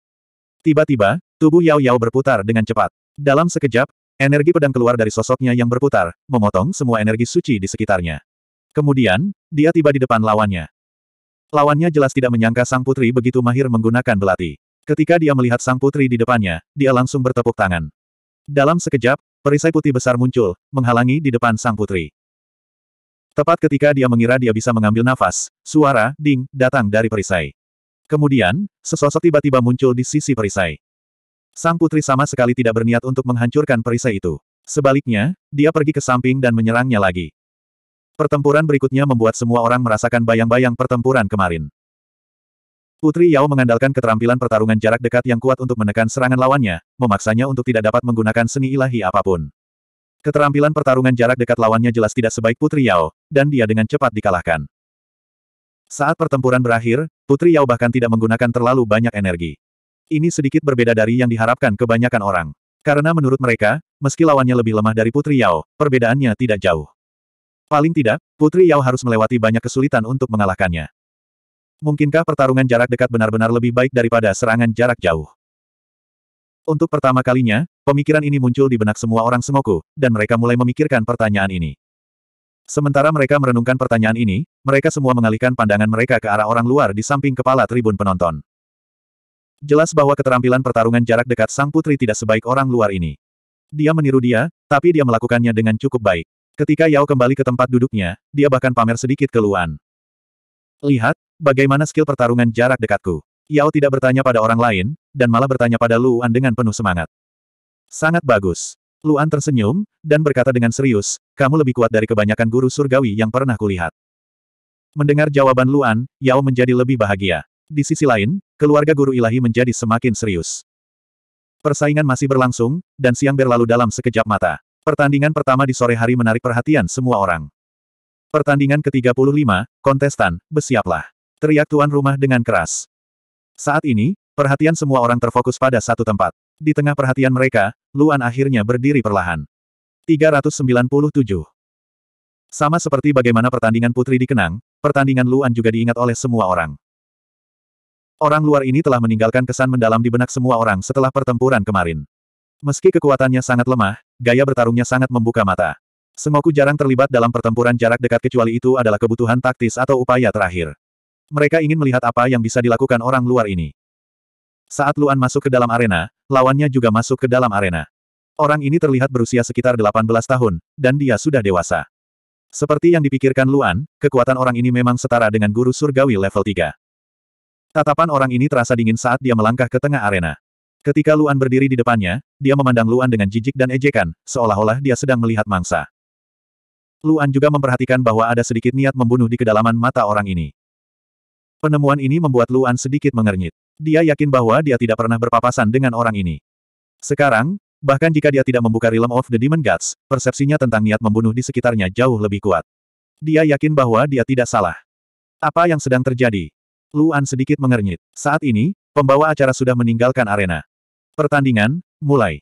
[SPEAKER 1] Tiba-tiba, tubuh Yao Yao berputar dengan cepat. Dalam sekejap, energi pedang keluar dari sosoknya yang berputar, memotong semua energi suci di sekitarnya. Kemudian, dia tiba di depan lawannya. Lawannya jelas tidak menyangka sang putri begitu mahir menggunakan belati. Ketika dia melihat sang putri di depannya, dia langsung bertepuk tangan. Dalam sekejap, perisai putih besar muncul, menghalangi di depan sang putri. Tepat ketika dia mengira dia bisa mengambil nafas, suara, ding, datang dari perisai. Kemudian, sesosok tiba-tiba muncul di sisi perisai. Sang putri sama sekali tidak berniat untuk menghancurkan perisai itu. Sebaliknya, dia pergi ke samping dan menyerangnya lagi. Pertempuran berikutnya membuat semua orang merasakan bayang-bayang pertempuran kemarin. Putri Yao mengandalkan keterampilan pertarungan jarak dekat yang kuat untuk menekan serangan lawannya, memaksanya untuk tidak dapat menggunakan seni ilahi apapun. Keterampilan pertarungan jarak dekat lawannya jelas tidak sebaik Putri Yao, dan dia dengan cepat dikalahkan. Saat pertempuran berakhir, Putri Yao bahkan tidak menggunakan terlalu banyak energi. Ini sedikit berbeda dari yang diharapkan kebanyakan orang. Karena menurut mereka, meski lawannya lebih lemah dari Putri Yao, perbedaannya tidak jauh. Paling tidak, Putri Yao harus melewati banyak kesulitan untuk mengalahkannya. Mungkinkah pertarungan jarak dekat benar-benar lebih baik daripada serangan jarak jauh? Untuk pertama kalinya, pemikiran ini muncul di benak semua orang Semoku, dan mereka mulai memikirkan pertanyaan ini. Sementara mereka merenungkan pertanyaan ini, mereka semua mengalihkan pandangan mereka ke arah orang luar di samping kepala tribun penonton. Jelas bahwa keterampilan pertarungan jarak dekat sang putri tidak sebaik orang luar ini. Dia meniru dia, tapi dia melakukannya dengan cukup baik. Ketika Yao kembali ke tempat duduknya, dia bahkan pamer sedikit keluhan. Lihat, bagaimana skill pertarungan jarak dekatku. Yao tidak bertanya pada orang lain, dan malah bertanya pada Luan dengan penuh semangat. Sangat bagus. Luan tersenyum, dan berkata dengan serius, kamu lebih kuat dari kebanyakan guru surgawi yang pernah kulihat. Mendengar jawaban Luan, Yao menjadi lebih bahagia. Di sisi lain, keluarga guru ilahi menjadi semakin serius. Persaingan masih berlangsung, dan siang berlalu dalam sekejap mata. Pertandingan pertama di sore hari menarik perhatian semua orang. Pertandingan ke-35, kontestan, bersiaplah. Teriak tuan rumah dengan keras. Saat ini, perhatian semua orang terfokus pada satu tempat. Di tengah perhatian mereka, Luan akhirnya berdiri perlahan. 397. Sama seperti bagaimana pertandingan putri dikenang, pertandingan Luan juga diingat oleh semua orang. Orang luar ini telah meninggalkan kesan mendalam di benak semua orang setelah pertempuran kemarin. Meski kekuatannya sangat lemah, gaya bertarungnya sangat membuka mata. Sengoku jarang terlibat dalam pertempuran jarak dekat kecuali itu adalah kebutuhan taktis atau upaya terakhir. Mereka ingin melihat apa yang bisa dilakukan orang luar ini. Saat Luan masuk ke dalam arena, lawannya juga masuk ke dalam arena. Orang ini terlihat berusia sekitar 18 tahun, dan dia sudah dewasa. Seperti yang dipikirkan Luan, kekuatan orang ini memang setara dengan guru surgawi level 3. Tatapan orang ini terasa dingin saat dia melangkah ke tengah arena. Ketika Luan berdiri di depannya, dia memandang Luan dengan jijik dan ejekan, seolah-olah dia sedang melihat mangsa. Luan juga memperhatikan bahwa ada sedikit niat membunuh di kedalaman mata orang ini. Penemuan ini membuat Luan sedikit mengernyit. Dia yakin bahwa dia tidak pernah berpapasan dengan orang ini. Sekarang, bahkan jika dia tidak membuka Realm of the Demon Gods, persepsinya tentang niat membunuh di sekitarnya jauh lebih kuat. Dia yakin bahwa dia tidak salah. Apa yang sedang terjadi? Luan sedikit mengernyit. Saat ini, pembawa acara sudah meninggalkan arena. Pertandingan, mulai.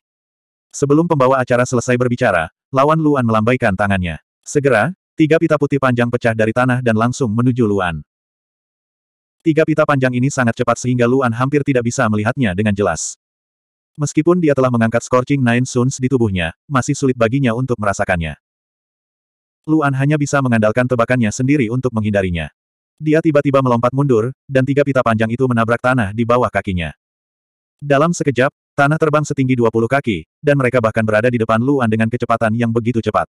[SPEAKER 1] Sebelum pembawa acara selesai berbicara, lawan Luan melambaikan tangannya. Segera, tiga pita putih panjang pecah dari tanah dan langsung menuju Luan. Tiga pita panjang ini sangat cepat sehingga Luan hampir tidak bisa melihatnya dengan jelas. Meskipun dia telah mengangkat scorching nine suns di tubuhnya, masih sulit baginya untuk merasakannya. Luan hanya bisa mengandalkan tebakannya sendiri untuk menghindarinya. Dia tiba-tiba melompat mundur, dan tiga pita panjang itu menabrak tanah di bawah kakinya. Dalam sekejap, tanah terbang setinggi 20 kaki, dan mereka bahkan berada di depan Luan dengan kecepatan yang begitu cepat.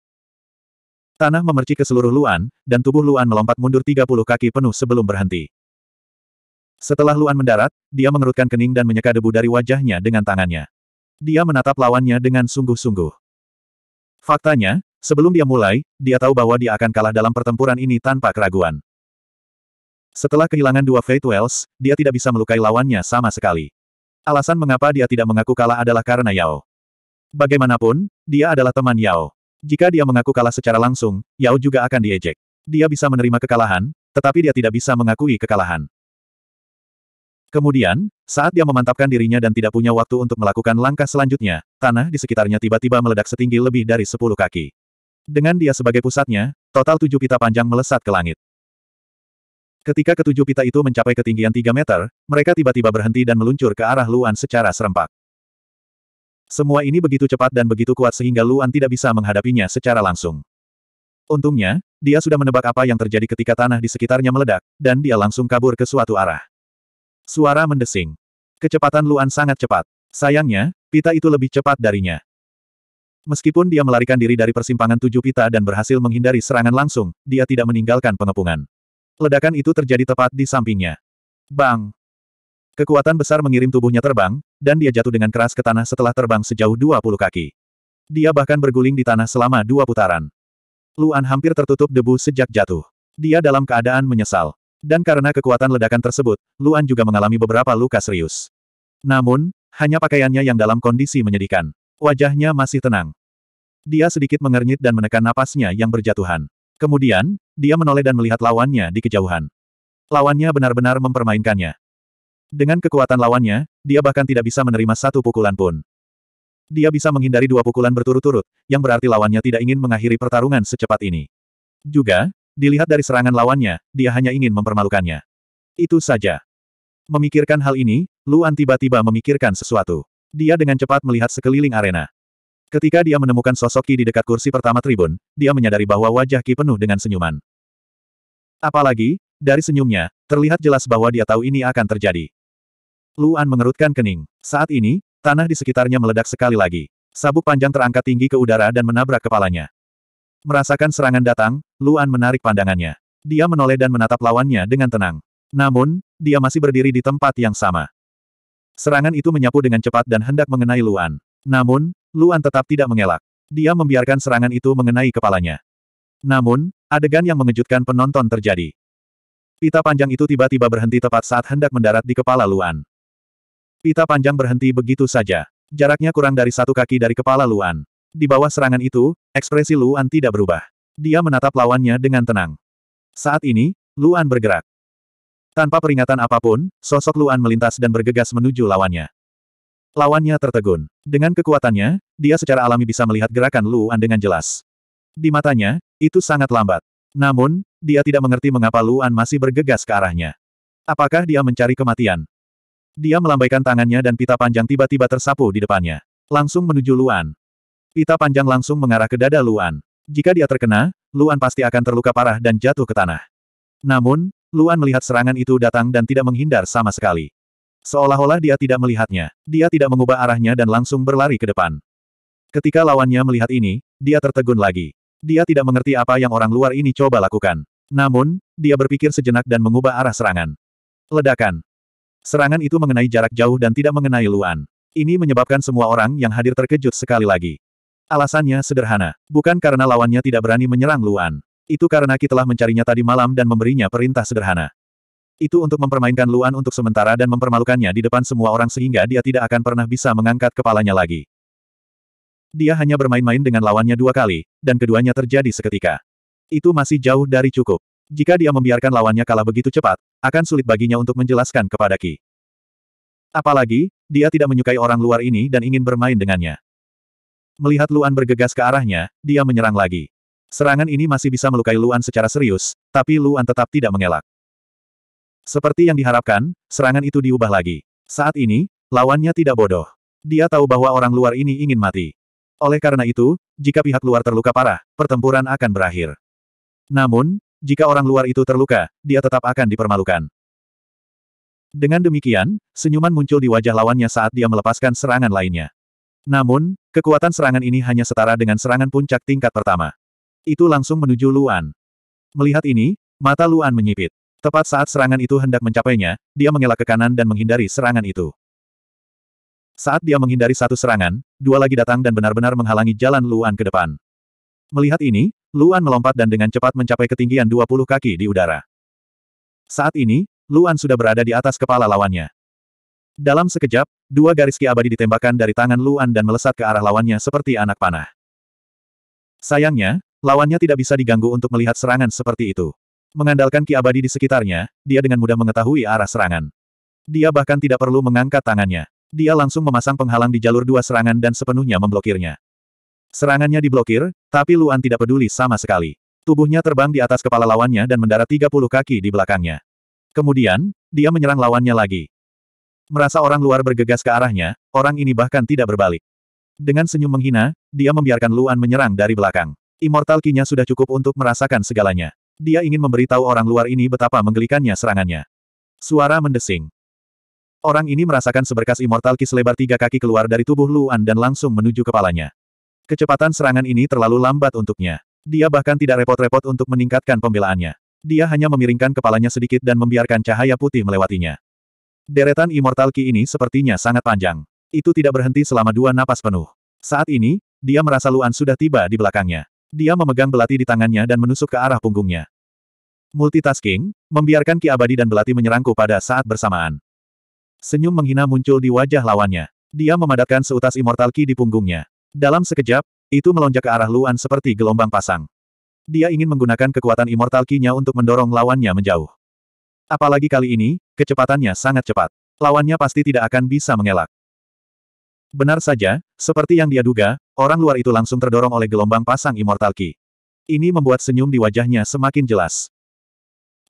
[SPEAKER 1] Tanah memerci ke seluruh Luan, dan tubuh Luan melompat mundur 30 kaki penuh sebelum berhenti. Setelah Luan mendarat, dia mengerutkan kening dan menyeka debu dari wajahnya dengan tangannya. Dia menatap lawannya dengan sungguh-sungguh. Faktanya, sebelum dia mulai, dia tahu bahwa dia akan kalah dalam pertempuran ini tanpa keraguan. Setelah kehilangan dua Fate Wells, dia tidak bisa melukai lawannya sama sekali. Alasan mengapa dia tidak mengaku kalah adalah karena Yao. Bagaimanapun, dia adalah teman Yao. Jika dia mengaku kalah secara langsung, Yao juga akan diejek. Dia bisa menerima kekalahan, tetapi dia tidak bisa mengakui kekalahan. Kemudian, saat dia memantapkan dirinya dan tidak punya waktu untuk melakukan langkah selanjutnya, tanah di sekitarnya tiba-tiba meledak setinggi lebih dari 10 kaki. Dengan dia sebagai pusatnya, total tujuh pita panjang melesat ke langit. Ketika ketujuh pita itu mencapai ketinggian tiga meter, mereka tiba-tiba berhenti dan meluncur ke arah Luan secara serempak. Semua ini begitu cepat dan begitu kuat sehingga Luan tidak bisa menghadapinya secara langsung. Untungnya, dia sudah menebak apa yang terjadi ketika tanah di sekitarnya meledak, dan dia langsung kabur ke suatu arah. Suara mendesing. Kecepatan Luan sangat cepat. Sayangnya, pita itu lebih cepat darinya. Meskipun dia melarikan diri dari persimpangan tujuh pita dan berhasil menghindari serangan langsung, dia tidak meninggalkan pengepungan. Ledakan itu terjadi tepat di sampingnya. Bang! Kekuatan besar mengirim tubuhnya terbang, dan dia jatuh dengan keras ke tanah setelah terbang sejauh 20 kaki. Dia bahkan berguling di tanah selama dua putaran. Luan hampir tertutup debu sejak jatuh. Dia dalam keadaan menyesal. Dan karena kekuatan ledakan tersebut, Luan juga mengalami beberapa luka serius. Namun, hanya pakaiannya yang dalam kondisi menyedihkan. Wajahnya masih tenang. Dia sedikit mengernyit dan menekan napasnya yang berjatuhan. Kemudian, dia menoleh dan melihat lawannya di kejauhan. Lawannya benar-benar mempermainkannya. Dengan kekuatan lawannya, dia bahkan tidak bisa menerima satu pukulan pun. Dia bisa menghindari dua pukulan berturut-turut, yang berarti lawannya tidak ingin mengakhiri pertarungan secepat ini. Juga, dilihat dari serangan lawannya, dia hanya ingin mempermalukannya. Itu saja. Memikirkan hal ini, Luan tiba-tiba memikirkan sesuatu. Dia dengan cepat melihat sekeliling arena. Ketika dia menemukan sosok Ki di dekat kursi pertama tribun, dia menyadari bahwa wajah Ki penuh dengan senyuman. Apalagi, dari senyumnya, terlihat jelas bahwa dia tahu ini akan terjadi. Luan mengerutkan kening. Saat ini, tanah di sekitarnya meledak sekali lagi. Sabuk panjang terangkat tinggi ke udara dan menabrak kepalanya. Merasakan serangan datang, Luan menarik pandangannya. Dia menoleh dan menatap lawannya dengan tenang. Namun, dia masih berdiri di tempat yang sama. Serangan itu menyapu dengan cepat dan hendak mengenai Luan. Namun, Luan tetap tidak mengelak. Dia membiarkan serangan itu mengenai kepalanya. Namun, adegan yang mengejutkan penonton terjadi. Pita panjang itu tiba-tiba berhenti tepat saat hendak mendarat di kepala Luan. Pita panjang berhenti begitu saja. Jaraknya kurang dari satu kaki dari kepala Luan. Di bawah serangan itu, ekspresi Luan tidak berubah. Dia menatap lawannya dengan tenang. Saat ini, Luan bergerak. Tanpa peringatan apapun, sosok Luan melintas dan bergegas menuju lawannya. Lawannya tertegun. Dengan kekuatannya, dia secara alami bisa melihat gerakan Luan dengan jelas. Di matanya, itu sangat lambat. Namun, dia tidak mengerti mengapa Luan masih bergegas ke arahnya. Apakah dia mencari kematian? Dia melambaikan tangannya dan pita panjang tiba-tiba tersapu di depannya. Langsung menuju Luan. Pita panjang langsung mengarah ke dada Luan. Jika dia terkena, Luan pasti akan terluka parah dan jatuh ke tanah. Namun, Luan melihat serangan itu datang dan tidak menghindar sama sekali. Seolah-olah dia tidak melihatnya. Dia tidak mengubah arahnya dan langsung berlari ke depan. Ketika lawannya melihat ini, dia tertegun lagi. Dia tidak mengerti apa yang orang luar ini coba lakukan. Namun, dia berpikir sejenak dan mengubah arah serangan. Ledakan. Serangan itu mengenai jarak jauh dan tidak mengenai Luan. Ini menyebabkan semua orang yang hadir terkejut sekali lagi. Alasannya sederhana. Bukan karena lawannya tidak berani menyerang Luan. Itu karena kita telah mencarinya tadi malam dan memberinya perintah sederhana. Itu untuk mempermainkan Luan untuk sementara dan mempermalukannya di depan semua orang sehingga dia tidak akan pernah bisa mengangkat kepalanya lagi. Dia hanya bermain-main dengan lawannya dua kali, dan keduanya terjadi seketika. Itu masih jauh dari cukup. Jika dia membiarkan lawannya kalah begitu cepat, akan sulit baginya untuk menjelaskan kepada Ki. Apalagi, dia tidak menyukai orang luar ini dan ingin bermain dengannya. Melihat Luan bergegas ke arahnya, dia menyerang lagi. Serangan ini masih bisa melukai Luan secara serius, tapi Luan tetap tidak mengelak. Seperti yang diharapkan, serangan itu diubah lagi. Saat ini, lawannya tidak bodoh. Dia tahu bahwa orang luar ini ingin mati. Oleh karena itu, jika pihak luar terluka parah, pertempuran akan berakhir. Namun, jika orang luar itu terluka, dia tetap akan dipermalukan. Dengan demikian, senyuman muncul di wajah lawannya saat dia melepaskan serangan lainnya. Namun, kekuatan serangan ini hanya setara dengan serangan puncak tingkat pertama. Itu langsung menuju Luan. Melihat ini, mata Luan menyipit. Tepat saat serangan itu hendak mencapainya, dia mengelak ke kanan dan menghindari serangan itu. Saat dia menghindari satu serangan, dua lagi datang dan benar-benar menghalangi jalan Luan ke depan. Melihat ini, Luan melompat dan dengan cepat mencapai ketinggian 20 kaki di udara. Saat ini, Luan sudah berada di atas kepala lawannya. Dalam sekejap, dua garis ki abadi ditembakkan dari tangan Luan dan melesat ke arah lawannya seperti anak panah. Sayangnya, lawannya tidak bisa diganggu untuk melihat serangan seperti itu. Mengandalkan ki abadi di sekitarnya, dia dengan mudah mengetahui arah serangan. Dia bahkan tidak perlu mengangkat tangannya. Dia langsung memasang penghalang di jalur dua serangan dan sepenuhnya memblokirnya. Serangannya diblokir, tapi Luan tidak peduli sama sekali. Tubuhnya terbang di atas kepala lawannya dan mendarat 30 kaki di belakangnya. Kemudian, dia menyerang lawannya lagi. Merasa orang luar bergegas ke arahnya, orang ini bahkan tidak berbalik. Dengan senyum menghina, dia membiarkan Luan menyerang dari belakang. Immortal Ki-nya sudah cukup untuk merasakan segalanya. Dia ingin memberitahu orang luar ini betapa menggelikannya serangannya. Suara mendesing. Orang ini merasakan seberkas immortal ki selebar tiga kaki keluar dari tubuh Luan dan langsung menuju kepalanya. Kecepatan serangan ini terlalu lambat untuknya. Dia bahkan tidak repot-repot untuk meningkatkan pembelaannya. Dia hanya memiringkan kepalanya sedikit dan membiarkan cahaya putih melewatinya. Deretan immortal ki ini sepertinya sangat panjang. Itu tidak berhenti selama dua napas penuh. Saat ini, dia merasa Luan sudah tiba di belakangnya. Dia memegang belati di tangannya dan menusuk ke arah punggungnya. Multitasking, membiarkan Ki Abadi dan belati menyerangku pada saat bersamaan. Senyum menghina muncul di wajah lawannya. Dia memadatkan seutas immortal Ki di punggungnya. Dalam sekejap, itu melonjak ke arah Luan seperti gelombang pasang. Dia ingin menggunakan kekuatan immortal Ki-nya untuk mendorong lawannya menjauh. Apalagi kali ini, kecepatannya sangat cepat. Lawannya pasti tidak akan bisa mengelak. Benar saja, seperti yang dia duga, Orang luar itu langsung terdorong oleh gelombang pasang Immortal Ki. Ini membuat senyum di wajahnya semakin jelas.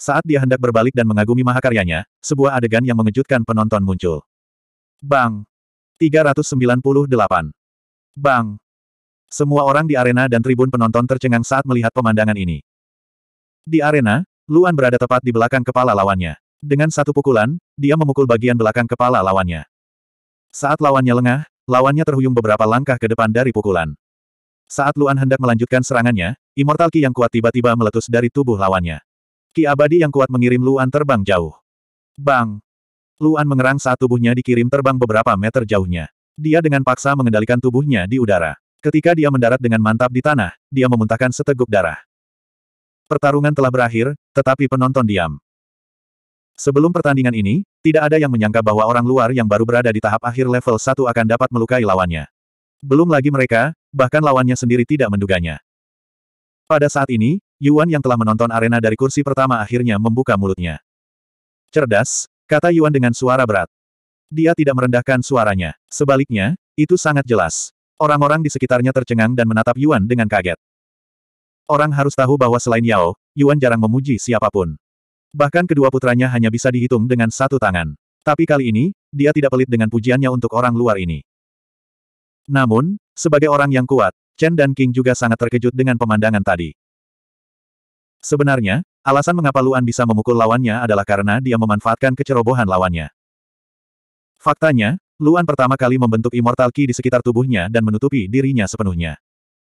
[SPEAKER 1] Saat dia hendak berbalik dan mengagumi mahakaryanya, sebuah adegan yang mengejutkan penonton muncul. Bang! 398. Bang! Semua orang di arena dan tribun penonton tercengang saat melihat pemandangan ini. Di arena, Luan berada tepat di belakang kepala lawannya. Dengan satu pukulan, dia memukul bagian belakang kepala lawannya. Saat lawannya lengah, Lawannya terhuyung beberapa langkah ke depan dari pukulan. Saat Luan hendak melanjutkan serangannya, Immortal Ki yang kuat tiba-tiba meletus dari tubuh lawannya. Ki abadi yang kuat mengirim Luan terbang jauh. Bang! Luan mengerang saat tubuhnya dikirim terbang beberapa meter jauhnya. Dia dengan paksa mengendalikan tubuhnya di udara. Ketika dia mendarat dengan mantap di tanah, dia memuntahkan seteguk darah. Pertarungan telah berakhir, tetapi penonton diam. Sebelum pertandingan ini, tidak ada yang menyangka bahwa orang luar yang baru berada di tahap akhir level 1 akan dapat melukai lawannya. Belum lagi mereka, bahkan lawannya sendiri tidak menduganya. Pada saat ini, Yuan yang telah menonton arena dari kursi pertama akhirnya membuka mulutnya. Cerdas, kata Yuan dengan suara berat. Dia tidak merendahkan suaranya. Sebaliknya, itu sangat jelas. Orang-orang di sekitarnya tercengang dan menatap Yuan dengan kaget. Orang harus tahu bahwa selain Yao, Yuan jarang memuji siapapun. Bahkan kedua putranya hanya bisa dihitung dengan satu tangan. Tapi kali ini, dia tidak pelit dengan pujiannya untuk orang luar ini. Namun, sebagai orang yang kuat, Chen dan King juga sangat terkejut dengan pemandangan tadi. Sebenarnya, alasan mengapa Luan bisa memukul lawannya adalah karena dia memanfaatkan kecerobohan lawannya. Faktanya, Luan pertama kali membentuk Immortal Ki di sekitar tubuhnya dan menutupi dirinya sepenuhnya.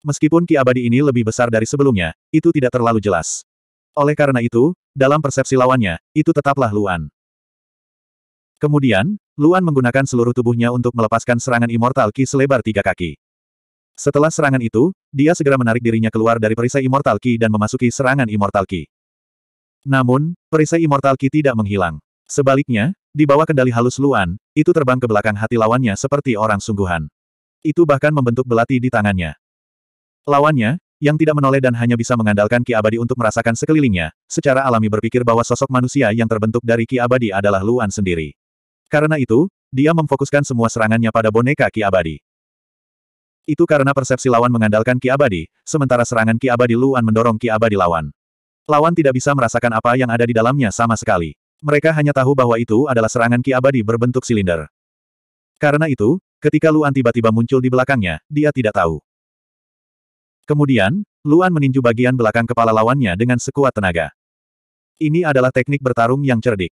[SPEAKER 1] Meskipun Ki abadi ini lebih besar dari sebelumnya, itu tidak terlalu jelas. Oleh karena itu, dalam persepsi lawannya, itu tetaplah Luan. Kemudian, Luan menggunakan seluruh tubuhnya untuk melepaskan serangan Immortal Ki selebar tiga kaki. Setelah serangan itu, dia segera menarik dirinya keluar dari perisai Immortal Ki dan memasuki serangan Immortal Ki. Namun, perisai Immortal Ki tidak menghilang. Sebaliknya, di bawah kendali halus Luan, itu terbang ke belakang hati lawannya seperti orang sungguhan. Itu bahkan membentuk belati di tangannya. Lawannya, yang tidak menoleh dan hanya bisa mengandalkan ki abadi untuk merasakan sekelilingnya, secara alami berpikir bahwa sosok manusia yang terbentuk dari ki abadi adalah Luan sendiri. Karena itu, dia memfokuskan semua serangannya pada boneka ki abadi. Itu karena persepsi lawan mengandalkan ki abadi, sementara serangan ki abadi Luan mendorong ki abadi lawan. Lawan tidak bisa merasakan apa yang ada di dalamnya sama sekali. Mereka hanya tahu bahwa itu adalah serangan ki abadi berbentuk silinder. Karena itu, ketika Luan tiba-tiba muncul di belakangnya, dia tidak tahu. Kemudian, Luan meninju bagian belakang kepala lawannya dengan sekuat tenaga. Ini adalah teknik bertarung yang cerdik.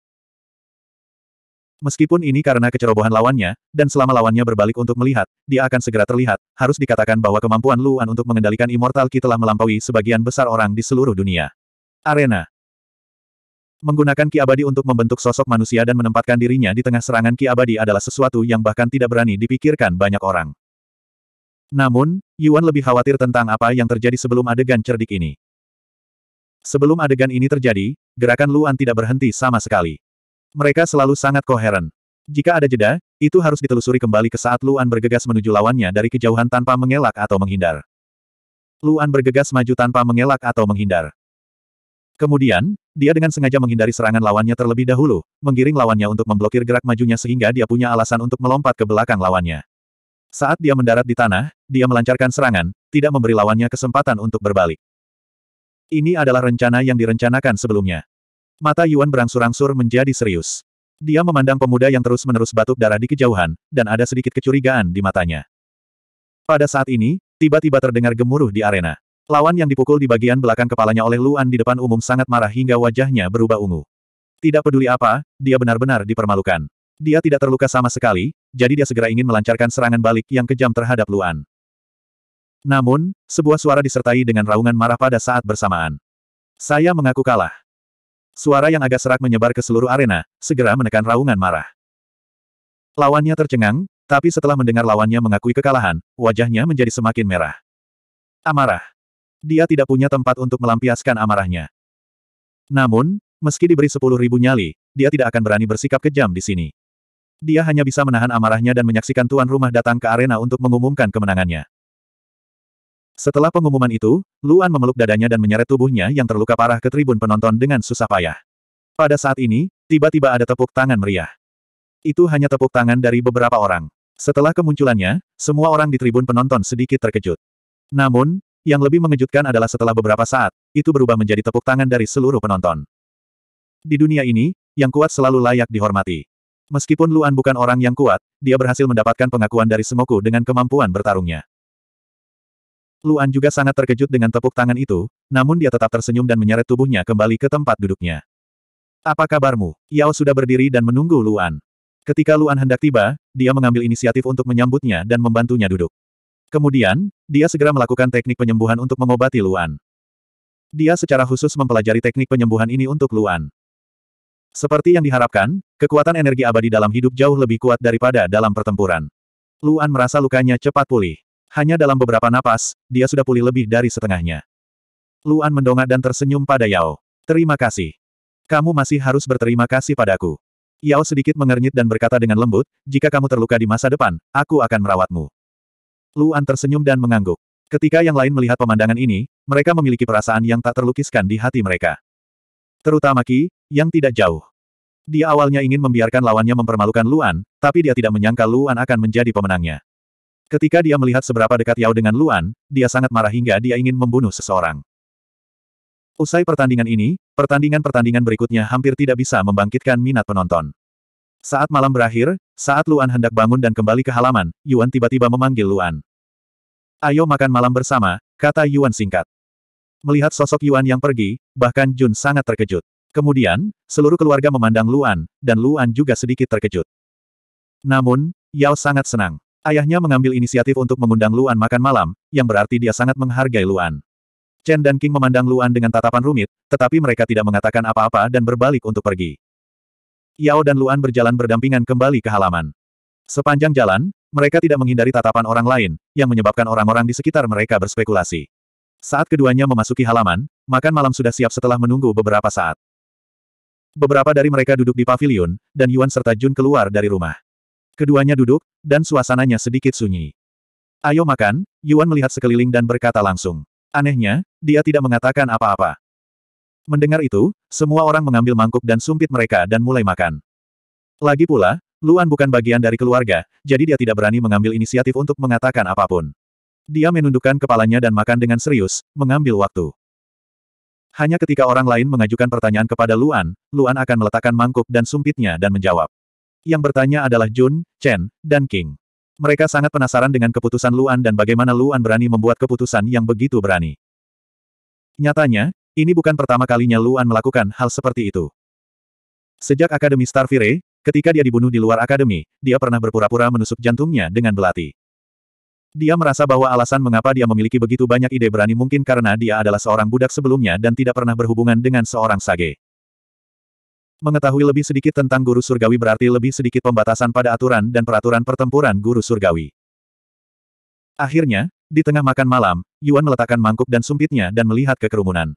[SPEAKER 1] Meskipun ini karena kecerobohan lawannya, dan selama lawannya berbalik untuk melihat, dia akan segera terlihat, harus dikatakan bahwa kemampuan Luan untuk mengendalikan Immortal Ki telah melampaui sebagian besar orang di seluruh dunia. Arena Menggunakan Ki Abadi untuk membentuk sosok manusia dan menempatkan dirinya di tengah serangan Ki Abadi adalah sesuatu yang bahkan tidak berani dipikirkan banyak orang. Namun, Yuan lebih khawatir tentang apa yang terjadi sebelum adegan cerdik ini. Sebelum adegan ini terjadi, gerakan Luan tidak berhenti sama sekali. Mereka selalu sangat koheren. Jika ada jeda, itu harus ditelusuri kembali ke saat Luan bergegas menuju lawannya dari kejauhan tanpa mengelak atau menghindar. Luan bergegas maju tanpa mengelak atau menghindar. Kemudian, dia dengan sengaja menghindari serangan lawannya terlebih dahulu, menggiring lawannya untuk memblokir gerak majunya sehingga dia punya alasan untuk melompat ke belakang lawannya. Saat dia mendarat di tanah, dia melancarkan serangan, tidak memberi lawannya kesempatan untuk berbalik. Ini adalah rencana yang direncanakan sebelumnya. Mata Yuan berangsur-angsur menjadi serius. Dia memandang pemuda yang terus-menerus batuk darah di kejauhan, dan ada sedikit kecurigaan di matanya. Pada saat ini, tiba-tiba terdengar gemuruh di arena. Lawan yang dipukul di bagian belakang kepalanya oleh Luan di depan umum sangat marah hingga wajahnya berubah ungu. Tidak peduli apa, dia benar-benar dipermalukan. Dia tidak terluka sama sekali, jadi dia segera ingin melancarkan serangan balik yang kejam terhadap Luan. Namun, sebuah suara disertai dengan raungan marah pada saat bersamaan. Saya mengaku kalah. Suara yang agak serak menyebar ke seluruh arena, segera menekan raungan marah. Lawannya tercengang, tapi setelah mendengar lawannya mengakui kekalahan, wajahnya menjadi semakin merah. Amarah. Dia tidak punya tempat untuk melampiaskan amarahnya. Namun, meski diberi sepuluh ribu nyali, dia tidak akan berani bersikap kejam di sini. Dia hanya bisa menahan amarahnya dan menyaksikan tuan rumah datang ke arena untuk mengumumkan kemenangannya. Setelah pengumuman itu, Luan memeluk dadanya dan menyeret tubuhnya yang terluka parah ke tribun penonton dengan susah payah. Pada saat ini, tiba-tiba ada tepuk tangan meriah. Itu hanya tepuk tangan dari beberapa orang. Setelah kemunculannya, semua orang di tribun penonton sedikit terkejut. Namun, yang lebih mengejutkan adalah setelah beberapa saat, itu berubah menjadi tepuk tangan dari seluruh penonton. Di dunia ini, yang kuat selalu layak dihormati. Meskipun Luan bukan orang yang kuat, dia berhasil mendapatkan pengakuan dari Semoku dengan kemampuan bertarungnya. Luan juga sangat terkejut dengan tepuk tangan itu, namun dia tetap tersenyum dan menyeret tubuhnya kembali ke tempat duduknya. Apa kabarmu? Yao sudah berdiri dan menunggu Luan. Ketika Luan hendak tiba, dia mengambil inisiatif untuk menyambutnya dan membantunya duduk. Kemudian, dia segera melakukan teknik penyembuhan untuk mengobati Luan. Dia secara khusus mempelajari teknik penyembuhan ini untuk Luan. Seperti yang diharapkan, kekuatan energi abadi dalam hidup jauh lebih kuat daripada dalam pertempuran. Luan merasa lukanya cepat pulih. Hanya dalam beberapa napas, dia sudah pulih lebih dari setengahnya. Luan mendongak dan tersenyum pada Yao. Terima kasih. Kamu masih harus berterima kasih padaku. Yao sedikit mengernyit dan berkata dengan lembut, jika kamu terluka di masa depan, aku akan merawatmu. Luan tersenyum dan mengangguk. Ketika yang lain melihat pemandangan ini, mereka memiliki perasaan yang tak terlukiskan di hati mereka. Terutama Ki yang tidak jauh. Dia awalnya ingin membiarkan lawannya mempermalukan Luan, tapi dia tidak menyangka Luan akan menjadi pemenangnya. Ketika dia melihat seberapa dekat Yao dengan Luan, dia sangat marah hingga dia ingin membunuh seseorang. Usai pertandingan ini, pertandingan-pertandingan berikutnya hampir tidak bisa membangkitkan minat penonton. Saat malam berakhir, saat Luan hendak bangun dan kembali ke halaman, Yuan tiba-tiba memanggil Luan. Ayo makan malam bersama, kata Yuan singkat. Melihat sosok Yuan yang pergi, bahkan Jun sangat terkejut. Kemudian, seluruh keluarga memandang Luan, dan Luan juga sedikit terkejut. Namun, Yao sangat senang. Ayahnya mengambil inisiatif untuk mengundang Luan makan malam, yang berarti dia sangat menghargai Luan. Chen dan King memandang Luan dengan tatapan rumit, tetapi mereka tidak mengatakan apa-apa dan berbalik untuk pergi. Yao dan Luan berjalan berdampingan kembali ke halaman. Sepanjang jalan, mereka tidak menghindari tatapan orang lain, yang menyebabkan orang-orang di sekitar mereka berspekulasi. Saat keduanya memasuki halaman, makan malam sudah siap setelah menunggu beberapa saat. Beberapa dari mereka duduk di pavilion, dan Yuan serta Jun keluar dari rumah. Keduanya duduk, dan suasananya sedikit sunyi. Ayo makan, Yuan melihat sekeliling dan berkata langsung. Anehnya, dia tidak mengatakan apa-apa. Mendengar itu, semua orang mengambil mangkuk dan sumpit mereka dan mulai makan. Lagi pula, Luan bukan bagian dari keluarga, jadi dia tidak berani mengambil inisiatif untuk mengatakan apapun. Dia menundukkan kepalanya dan makan dengan serius, mengambil waktu. Hanya ketika orang lain mengajukan pertanyaan kepada Luan, Luan akan meletakkan mangkuk dan sumpitnya dan menjawab. Yang bertanya adalah Jun, Chen, dan King. Mereka sangat penasaran dengan keputusan Luan dan bagaimana Luan berani membuat keputusan yang begitu berani. Nyatanya, ini bukan pertama kalinya Luan melakukan hal seperti itu. Sejak Akademi Starfire, ketika dia dibunuh di luar akademi, dia pernah berpura-pura menusuk jantungnya dengan belati. Dia merasa bahwa alasan mengapa dia memiliki begitu banyak ide berani mungkin karena dia adalah seorang budak sebelumnya dan tidak pernah berhubungan dengan seorang sage. Mengetahui lebih sedikit tentang guru surgawi berarti lebih sedikit pembatasan pada aturan dan peraturan pertempuran guru surgawi. Akhirnya, di tengah makan malam, Yuan meletakkan mangkuk dan sumpitnya dan melihat ke kerumunan.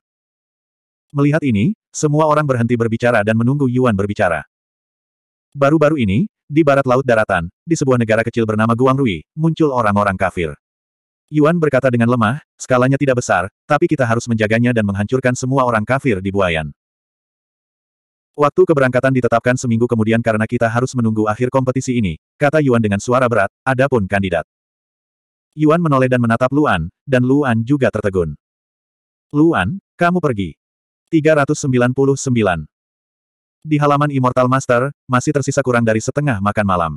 [SPEAKER 1] Melihat ini, semua orang berhenti berbicara dan menunggu Yuan berbicara. Baru-baru ini, di barat laut daratan, di sebuah negara kecil bernama Guangrui, muncul orang-orang kafir. Yuan berkata dengan lemah, skalanya tidak besar, tapi kita harus menjaganya dan menghancurkan semua orang kafir di Buayan. Waktu keberangkatan ditetapkan seminggu kemudian karena kita harus menunggu akhir kompetisi ini, kata Yuan dengan suara berat, adapun kandidat. Yuan menoleh dan menatap Luan, dan Luan juga tertegun. Luan, kamu pergi. 399. Di halaman Immortal Master, masih tersisa kurang dari setengah makan malam.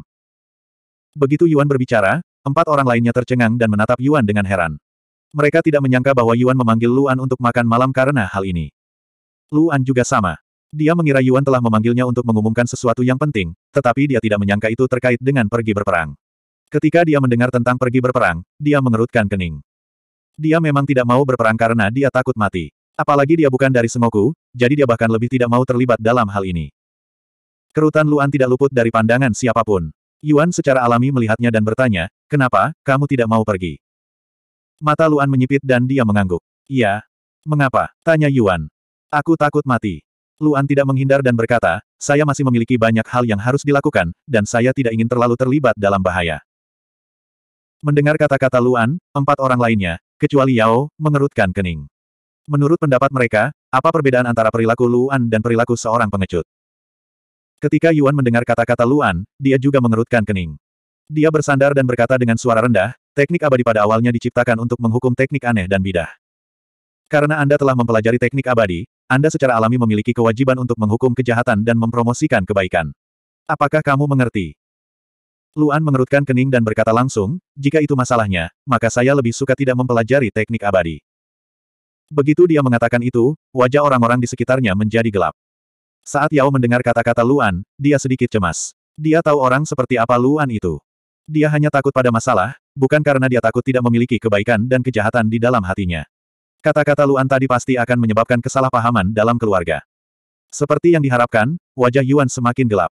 [SPEAKER 1] Begitu Yuan berbicara, empat orang lainnya tercengang dan menatap Yuan dengan heran. Mereka tidak menyangka bahwa Yuan memanggil Luan untuk makan malam karena hal ini. Luan juga sama. Dia mengira Yuan telah memanggilnya untuk mengumumkan sesuatu yang penting, tetapi dia tidak menyangka itu terkait dengan pergi berperang. Ketika dia mendengar tentang pergi berperang, dia mengerutkan kening. Dia memang tidak mau berperang karena dia takut mati. Apalagi dia bukan dari Sengoku, jadi dia bahkan lebih tidak mau terlibat dalam hal ini. Kerutan Luan tidak luput dari pandangan siapapun. Yuan secara alami melihatnya dan bertanya, kenapa, kamu tidak mau pergi? Mata Luan menyipit dan dia mengangguk. Iya. Mengapa? Tanya Yuan. Aku takut mati. Luan tidak menghindar dan berkata, saya masih memiliki banyak hal yang harus dilakukan, dan saya tidak ingin terlalu terlibat dalam bahaya. Mendengar kata-kata Luan, empat orang lainnya, kecuali Yao, mengerutkan kening. Menurut pendapat mereka, apa perbedaan antara perilaku Luan dan perilaku seorang pengecut? Ketika Yuan mendengar kata-kata Luan, dia juga mengerutkan kening. Dia bersandar dan berkata dengan suara rendah, teknik abadi pada awalnya diciptakan untuk menghukum teknik aneh dan bidah. Karena Anda telah mempelajari teknik abadi, Anda secara alami memiliki kewajiban untuk menghukum kejahatan dan mempromosikan kebaikan. Apakah kamu mengerti? Luan mengerutkan kening dan berkata langsung, jika itu masalahnya, maka saya lebih suka tidak mempelajari teknik abadi. Begitu dia mengatakan itu, wajah orang-orang di sekitarnya menjadi gelap. Saat Yao mendengar kata-kata Luan, dia sedikit cemas. Dia tahu orang seperti apa Luan itu. Dia hanya takut pada masalah, bukan karena dia takut tidak memiliki kebaikan dan kejahatan di dalam hatinya. Kata-kata Luan tadi pasti akan menyebabkan kesalahpahaman dalam keluarga. Seperti yang diharapkan, wajah Yuan semakin gelap.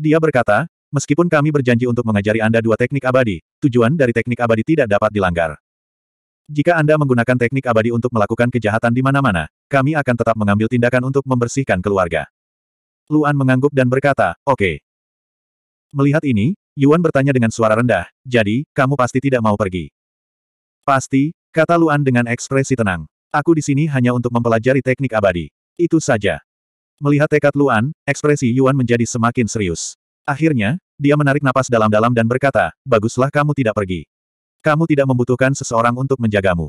[SPEAKER 1] Dia berkata, meskipun kami berjanji untuk mengajari Anda dua teknik abadi, tujuan dari teknik abadi tidak dapat dilanggar. Jika Anda menggunakan teknik abadi untuk melakukan kejahatan di mana-mana, kami akan tetap mengambil tindakan untuk membersihkan keluarga. Luan mengangguk dan berkata, oke. Okay. Melihat ini, Yuan bertanya dengan suara rendah, jadi, kamu pasti tidak mau pergi. Pasti, kata Luan dengan ekspresi tenang. Aku di sini hanya untuk mempelajari teknik abadi. Itu saja. Melihat tekad Luan, ekspresi Yuan menjadi semakin serius. Akhirnya, dia menarik napas dalam-dalam dan berkata, baguslah kamu tidak pergi. Kamu tidak membutuhkan seseorang untuk menjagamu.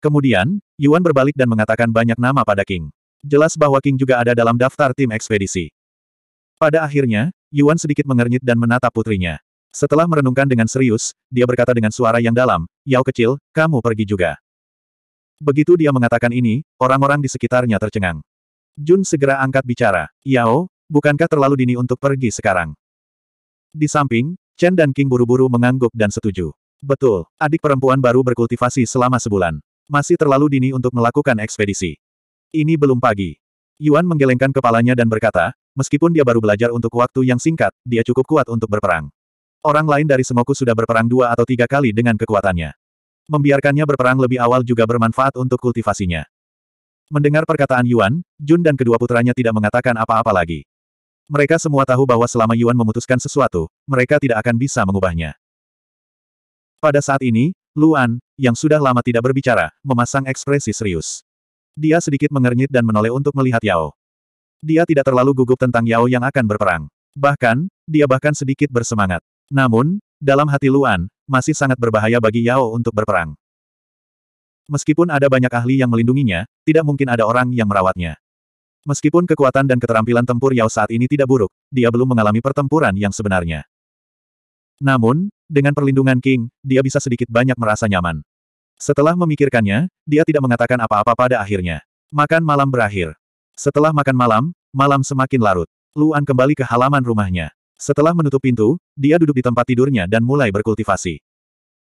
[SPEAKER 1] Kemudian, Yuan berbalik dan mengatakan banyak nama pada King. Jelas bahwa King juga ada dalam daftar tim ekspedisi. Pada akhirnya, Yuan sedikit mengernyit dan menatap putrinya. Setelah merenungkan dengan serius, dia berkata dengan suara yang dalam, Yao kecil, kamu pergi juga. Begitu dia mengatakan ini, orang-orang di sekitarnya tercengang. Jun segera angkat bicara, Yao, bukankah terlalu dini untuk pergi sekarang? Di samping, Chen dan King buru-buru mengangguk dan setuju. Betul, adik perempuan baru berkultivasi selama sebulan. Masih terlalu dini untuk melakukan ekspedisi. Ini belum pagi. Yuan menggelengkan kepalanya dan berkata, meskipun dia baru belajar untuk waktu yang singkat, dia cukup kuat untuk berperang. Orang lain dari Semoku sudah berperang dua atau tiga kali dengan kekuatannya. Membiarkannya berperang lebih awal juga bermanfaat untuk kultivasinya. Mendengar perkataan Yuan, Jun dan kedua putranya tidak mengatakan apa-apa lagi. Mereka semua tahu bahwa selama Yuan memutuskan sesuatu, mereka tidak akan bisa mengubahnya. Pada saat ini, Luan, yang sudah lama tidak berbicara, memasang ekspresi serius. Dia sedikit mengernyit dan menoleh untuk melihat Yao. Dia tidak terlalu gugup tentang Yao yang akan berperang. Bahkan, dia bahkan sedikit bersemangat. Namun, dalam hati Luan, masih sangat berbahaya bagi Yao untuk berperang. Meskipun ada banyak ahli yang melindunginya, tidak mungkin ada orang yang merawatnya. Meskipun kekuatan dan keterampilan tempur Yao saat ini tidak buruk, dia belum mengalami pertempuran yang sebenarnya. Namun, dengan perlindungan King, dia bisa sedikit banyak merasa nyaman. Setelah memikirkannya, dia tidak mengatakan apa-apa pada akhirnya. Makan malam berakhir. Setelah makan malam, malam semakin larut. Luan kembali ke halaman rumahnya. Setelah menutup pintu, dia duduk di tempat tidurnya dan mulai berkultivasi.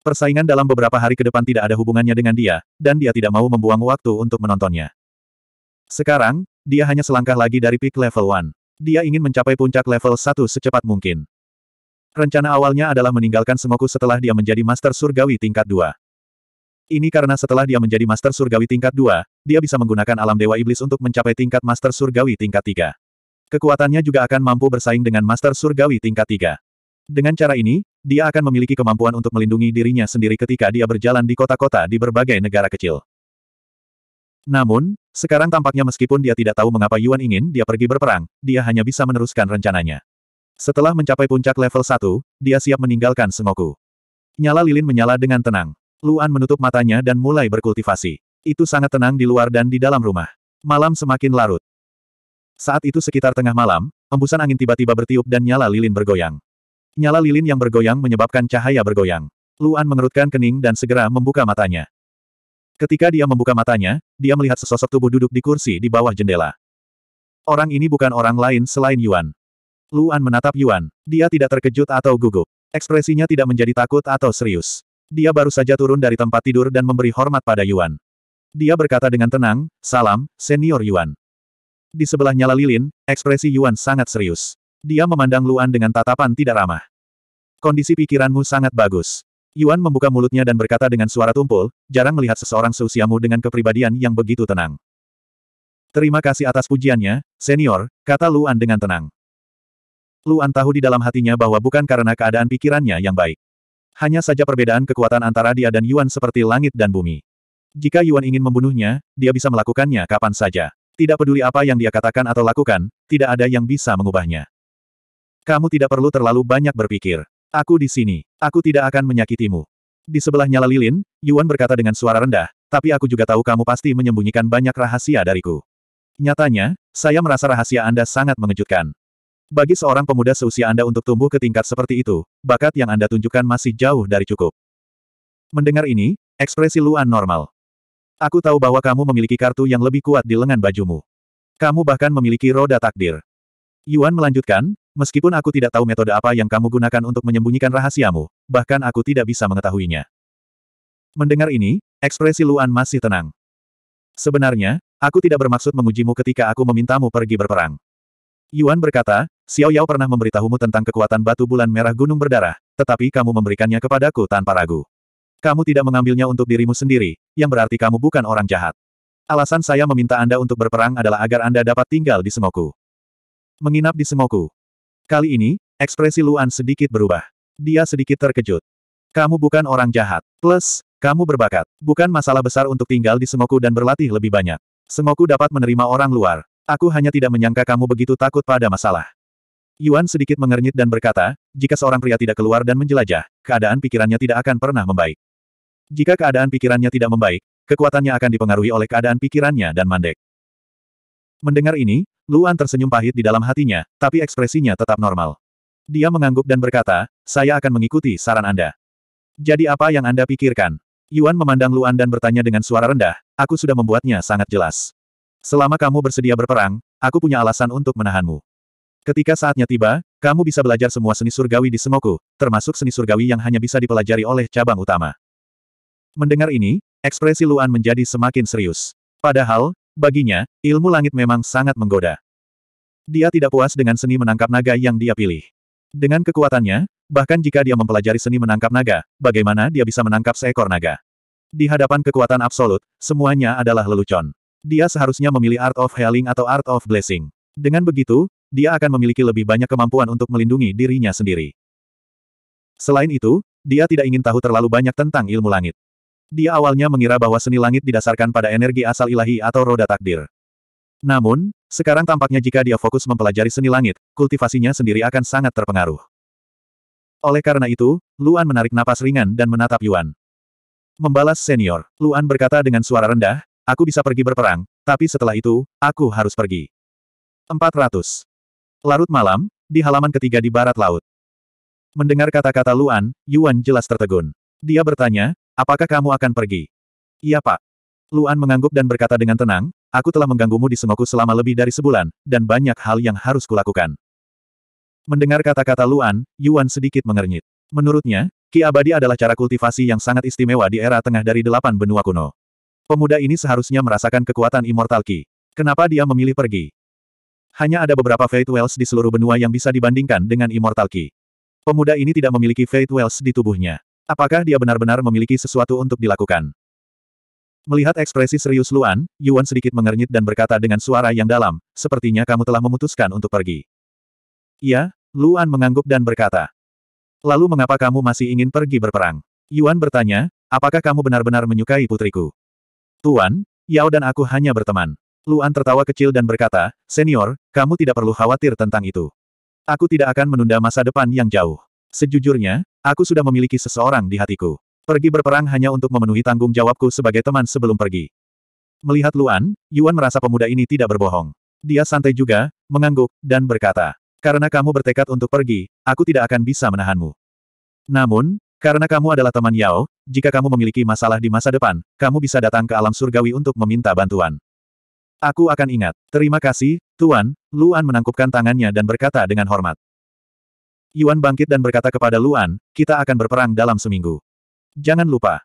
[SPEAKER 1] Persaingan dalam beberapa hari ke depan tidak ada hubungannya dengan dia, dan dia tidak mau membuang waktu untuk menontonnya. Sekarang, dia hanya selangkah lagi dari peak level 1. Dia ingin mencapai puncak level 1 secepat mungkin. Rencana awalnya adalah meninggalkan Semoku setelah dia menjadi Master Surgawi tingkat 2. Ini karena setelah dia menjadi Master Surgawi tingkat 2, dia bisa menggunakan alam Dewa Iblis untuk mencapai tingkat Master Surgawi tingkat 3. Kekuatannya juga akan mampu bersaing dengan Master Surgawi tingkat 3. Dengan cara ini, dia akan memiliki kemampuan untuk melindungi dirinya sendiri ketika dia berjalan di kota-kota di berbagai negara kecil. Namun, sekarang tampaknya meskipun dia tidak tahu mengapa Yuan ingin dia pergi berperang, dia hanya bisa meneruskan rencananya. Setelah mencapai puncak level 1, dia siap meninggalkan Sengoku. Nyala lilin menyala dengan tenang. Luan menutup matanya dan mulai berkultivasi. Itu sangat tenang di luar dan di dalam rumah. Malam semakin larut. Saat itu sekitar tengah malam, embusan angin tiba-tiba bertiup dan nyala lilin bergoyang. Nyala lilin yang bergoyang menyebabkan cahaya bergoyang. Luan mengerutkan kening dan segera membuka matanya. Ketika dia membuka matanya, dia melihat sesosok tubuh duduk di kursi di bawah jendela. Orang ini bukan orang lain selain Yuan. Luan menatap Yuan. Dia tidak terkejut atau gugup. Ekspresinya tidak menjadi takut atau serius. Dia baru saja turun dari tempat tidur dan memberi hormat pada Yuan. Dia berkata dengan tenang, salam, senior Yuan. Di sebelah nyala lilin, ekspresi Yuan sangat serius. Dia memandang Luan dengan tatapan tidak ramah. Kondisi pikiranmu sangat bagus. Yuan membuka mulutnya dan berkata dengan suara tumpul, jarang melihat seseorang seusiamu dengan kepribadian yang begitu tenang. Terima kasih atas pujiannya, senior, kata Luan dengan tenang. Luan tahu di dalam hatinya bahwa bukan karena keadaan pikirannya yang baik. Hanya saja perbedaan kekuatan antara dia dan Yuan seperti langit dan bumi. Jika Yuan ingin membunuhnya, dia bisa melakukannya kapan saja. Tidak peduli apa yang dia katakan atau lakukan, tidak ada yang bisa mengubahnya. Kamu tidak perlu terlalu banyak berpikir. Aku di sini. Aku tidak akan menyakitimu. Di sebelah nyala lilin, Yuan berkata dengan suara rendah, tapi aku juga tahu kamu pasti menyembunyikan banyak rahasia dariku. Nyatanya, saya merasa rahasia Anda sangat mengejutkan. Bagi seorang pemuda seusia Anda untuk tumbuh ke tingkat seperti itu, bakat yang Anda tunjukkan masih jauh dari cukup. Mendengar ini, ekspresi Luan normal. Aku tahu bahwa kamu memiliki kartu yang lebih kuat di lengan bajumu. Kamu bahkan memiliki roda takdir. Yuan melanjutkan, meskipun aku tidak tahu metode apa yang kamu gunakan untuk menyembunyikan rahasiamu, bahkan aku tidak bisa mengetahuinya. Mendengar ini, ekspresi Luan masih tenang. Sebenarnya, aku tidak bermaksud mengujimu ketika aku memintamu pergi berperang. Yuan berkata, Xiao Yao pernah memberitahumu tentang kekuatan batu bulan merah gunung berdarah, tetapi kamu memberikannya kepadaku tanpa ragu. Kamu tidak mengambilnya untuk dirimu sendiri, yang berarti kamu bukan orang jahat. Alasan saya meminta Anda untuk berperang adalah agar Anda dapat tinggal di Semoku. Menginap di Semoku. Kali ini, ekspresi Luan sedikit berubah. Dia sedikit terkejut. Kamu bukan orang jahat. Plus, kamu berbakat. Bukan masalah besar untuk tinggal di Semoku dan berlatih lebih banyak. Semoku dapat menerima orang luar. Aku hanya tidak menyangka kamu begitu takut pada masalah. Yuan sedikit mengernyit dan berkata, jika seorang pria tidak keluar dan menjelajah, keadaan pikirannya tidak akan pernah membaik. Jika keadaan pikirannya tidak membaik, kekuatannya akan dipengaruhi oleh keadaan pikirannya dan mandek. Mendengar ini, Luan tersenyum pahit di dalam hatinya, tapi ekspresinya tetap normal. Dia mengangguk dan berkata, saya akan mengikuti saran Anda. Jadi apa yang Anda pikirkan? Yuan memandang Luan dan bertanya dengan suara rendah, aku sudah membuatnya sangat jelas. Selama kamu bersedia berperang, aku punya alasan untuk menahanmu. Ketika saatnya tiba, kamu bisa belajar semua seni surgawi di Semoku, termasuk seni surgawi yang hanya bisa dipelajari oleh cabang utama. Mendengar ini, ekspresi Luan menjadi semakin serius. Padahal, baginya, ilmu langit memang sangat menggoda. Dia tidak puas dengan seni menangkap naga yang dia pilih. Dengan kekuatannya, bahkan jika dia mempelajari seni menangkap naga, bagaimana dia bisa menangkap seekor naga? Di hadapan kekuatan absolut, semuanya adalah lelucon. Dia seharusnya memilih Art of Healing atau Art of Blessing. Dengan begitu, dia akan memiliki lebih banyak kemampuan untuk melindungi dirinya sendiri. Selain itu, dia tidak ingin tahu terlalu banyak tentang ilmu langit. Dia awalnya mengira bahwa seni langit didasarkan pada energi asal ilahi atau roda takdir. Namun, sekarang tampaknya jika dia fokus mempelajari seni langit, kultivasinya sendiri akan sangat terpengaruh. Oleh karena itu, Luan menarik napas ringan dan menatap Yuan. Membalas senior, Luan berkata dengan suara rendah, aku bisa pergi berperang, tapi setelah itu, aku harus pergi. 400. Larut malam, di halaman ketiga di barat laut. Mendengar kata-kata Luan, Yuan jelas tertegun. Dia bertanya, apakah kamu akan pergi? Iya pak. Luan mengangguk dan berkata dengan tenang, aku telah mengganggumu di Sengoku selama lebih dari sebulan, dan banyak hal yang harus kulakukan. Mendengar kata-kata Luan, Yuan sedikit mengernyit. Menurutnya, Ki Abadi adalah cara kultivasi yang sangat istimewa di era tengah dari delapan benua kuno. Pemuda ini seharusnya merasakan kekuatan immortal Ki. Kenapa dia memilih pergi? Hanya ada beberapa Fate Wells di seluruh benua yang bisa dibandingkan dengan Immortal Key. Pemuda ini tidak memiliki Fate Wells di tubuhnya. Apakah dia benar-benar memiliki sesuatu untuk dilakukan? Melihat ekspresi serius Luan, Yuan sedikit mengernyit dan berkata dengan suara yang dalam, sepertinya kamu telah memutuskan untuk pergi. Ya, Luan mengangguk dan berkata. Lalu mengapa kamu masih ingin pergi berperang? Yuan bertanya, apakah kamu benar-benar menyukai putriku? Tuan, Yao dan aku hanya berteman. Luan tertawa kecil dan berkata, Senior, kamu tidak perlu khawatir tentang itu. Aku tidak akan menunda masa depan yang jauh. Sejujurnya, aku sudah memiliki seseorang di hatiku. Pergi berperang hanya untuk memenuhi tanggung jawabku sebagai teman sebelum pergi. Melihat Luan, Yuan merasa pemuda ini tidak berbohong. Dia santai juga, mengangguk, dan berkata, Karena kamu bertekad untuk pergi, aku tidak akan bisa menahanmu. Namun, karena kamu adalah teman Yao, jika kamu memiliki masalah di masa depan, kamu bisa datang ke alam surgawi untuk meminta bantuan. Aku akan ingat. Terima kasih, Tuan, Luan menangkupkan tangannya dan berkata dengan hormat. Yuan bangkit dan berkata kepada Luan, kita akan berperang dalam seminggu. Jangan lupa.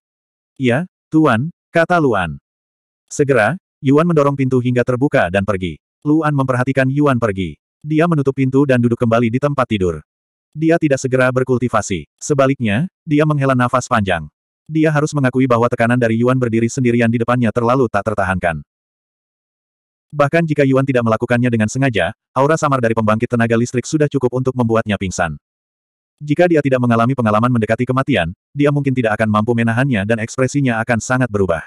[SPEAKER 1] "Ya, Tuan, kata Luan. Segera, Yuan mendorong pintu hingga terbuka dan pergi. Luan memperhatikan Yuan pergi. Dia menutup pintu dan duduk kembali di tempat tidur. Dia tidak segera berkultivasi. Sebaliknya, dia menghela nafas panjang. Dia harus mengakui bahwa tekanan dari Yuan berdiri sendirian di depannya terlalu tak tertahankan. Bahkan jika Yuan tidak melakukannya dengan sengaja, aura samar dari pembangkit tenaga listrik sudah cukup untuk membuatnya pingsan. Jika dia tidak mengalami pengalaman mendekati kematian, dia mungkin tidak akan mampu menahannya dan ekspresinya akan sangat berubah.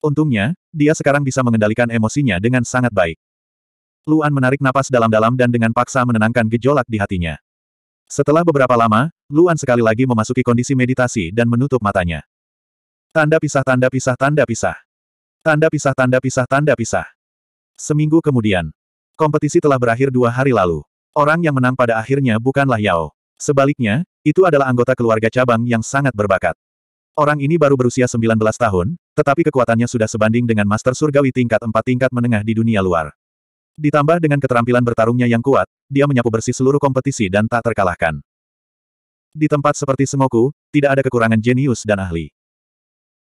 [SPEAKER 1] Untungnya, dia sekarang bisa mengendalikan emosinya dengan sangat baik. Luan menarik napas dalam-dalam dan dengan paksa menenangkan gejolak di hatinya. Setelah beberapa lama, Luan sekali lagi memasuki kondisi meditasi dan menutup matanya. Tanda pisah tanda pisah tanda pisah. Tanda pisah tanda pisah tanda pisah. Seminggu kemudian, kompetisi telah berakhir dua hari lalu. Orang yang menang pada akhirnya bukanlah Yao. Sebaliknya, itu adalah anggota keluarga cabang yang sangat berbakat. Orang ini baru berusia 19 tahun, tetapi kekuatannya sudah sebanding dengan Master Surgawi tingkat 4 tingkat menengah di dunia luar. Ditambah dengan keterampilan bertarungnya yang kuat, dia menyapu bersih seluruh kompetisi dan tak terkalahkan. Di tempat seperti Sengoku, tidak ada kekurangan jenius dan ahli.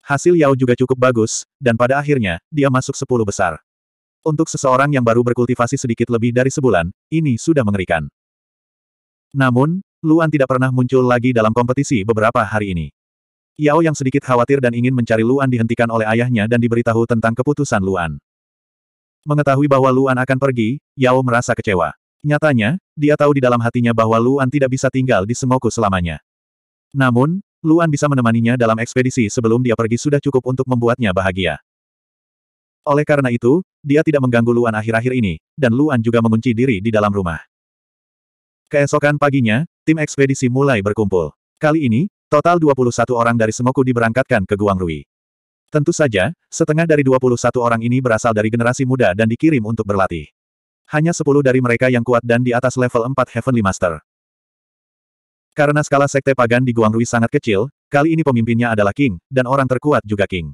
[SPEAKER 1] Hasil Yao juga cukup bagus, dan pada akhirnya, dia masuk 10 besar. Untuk seseorang yang baru berkultivasi sedikit lebih dari sebulan, ini sudah mengerikan. Namun, Luan tidak pernah muncul lagi dalam kompetisi beberapa hari ini. Yao yang sedikit khawatir dan ingin mencari Luan dihentikan oleh ayahnya dan diberitahu tentang keputusan Luan. Mengetahui bahwa Luan akan pergi, Yao merasa kecewa. Nyatanya, dia tahu di dalam hatinya bahwa Luan tidak bisa tinggal di Semoku selamanya. Namun, Luan bisa menemaninya dalam ekspedisi sebelum dia pergi sudah cukup untuk membuatnya bahagia. Oleh karena itu, dia tidak mengganggu Luan akhir-akhir ini, dan Luan juga mengunci diri di dalam rumah. Keesokan paginya, tim ekspedisi mulai berkumpul. Kali ini, total 21 orang dari Semoku diberangkatkan ke Guangrui. Tentu saja, setengah dari 21 orang ini berasal dari generasi muda dan dikirim untuk berlatih. Hanya 10 dari mereka yang kuat dan di atas level 4 Heavenly Master. Karena skala sekte pagan di Guangrui sangat kecil, kali ini pemimpinnya adalah King, dan orang terkuat juga King.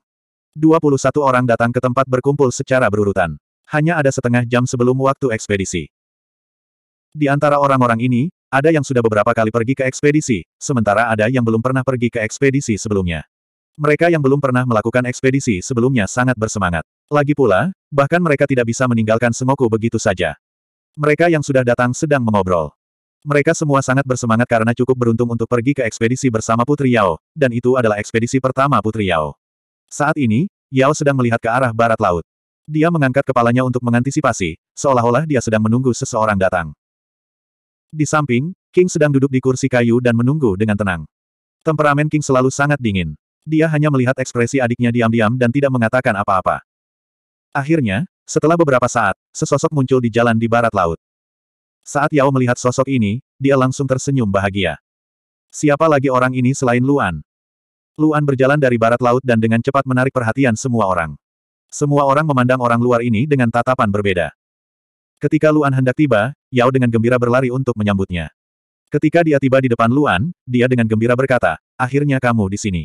[SPEAKER 1] 21 orang datang ke tempat berkumpul secara berurutan. Hanya ada setengah jam sebelum waktu ekspedisi. Di antara orang-orang ini, ada yang sudah beberapa kali pergi ke ekspedisi, sementara ada yang belum pernah pergi ke ekspedisi sebelumnya. Mereka yang belum pernah melakukan ekspedisi sebelumnya sangat bersemangat. Lagi pula, bahkan mereka tidak bisa meninggalkan Sengoku begitu saja. Mereka yang sudah datang sedang mengobrol. Mereka semua sangat bersemangat karena cukup beruntung untuk pergi ke ekspedisi bersama Putri Yao, dan itu adalah ekspedisi pertama Putri Yao. Saat ini, Yao sedang melihat ke arah barat laut. Dia mengangkat kepalanya untuk mengantisipasi, seolah-olah dia sedang menunggu seseorang datang. Di samping, King sedang duduk di kursi kayu dan menunggu dengan tenang. Temperamen King selalu sangat dingin. Dia hanya melihat ekspresi adiknya diam-diam dan tidak mengatakan apa-apa. Akhirnya, setelah beberapa saat, sesosok muncul di jalan di barat laut. Saat Yao melihat sosok ini, dia langsung tersenyum bahagia. Siapa lagi orang ini selain Luan? Luan berjalan dari barat laut dan dengan cepat menarik perhatian semua orang. Semua orang memandang orang luar ini dengan tatapan berbeda. Ketika Luan hendak tiba, Yao dengan gembira berlari untuk menyambutnya. Ketika dia tiba di depan Luan, dia dengan gembira berkata, akhirnya kamu di sini.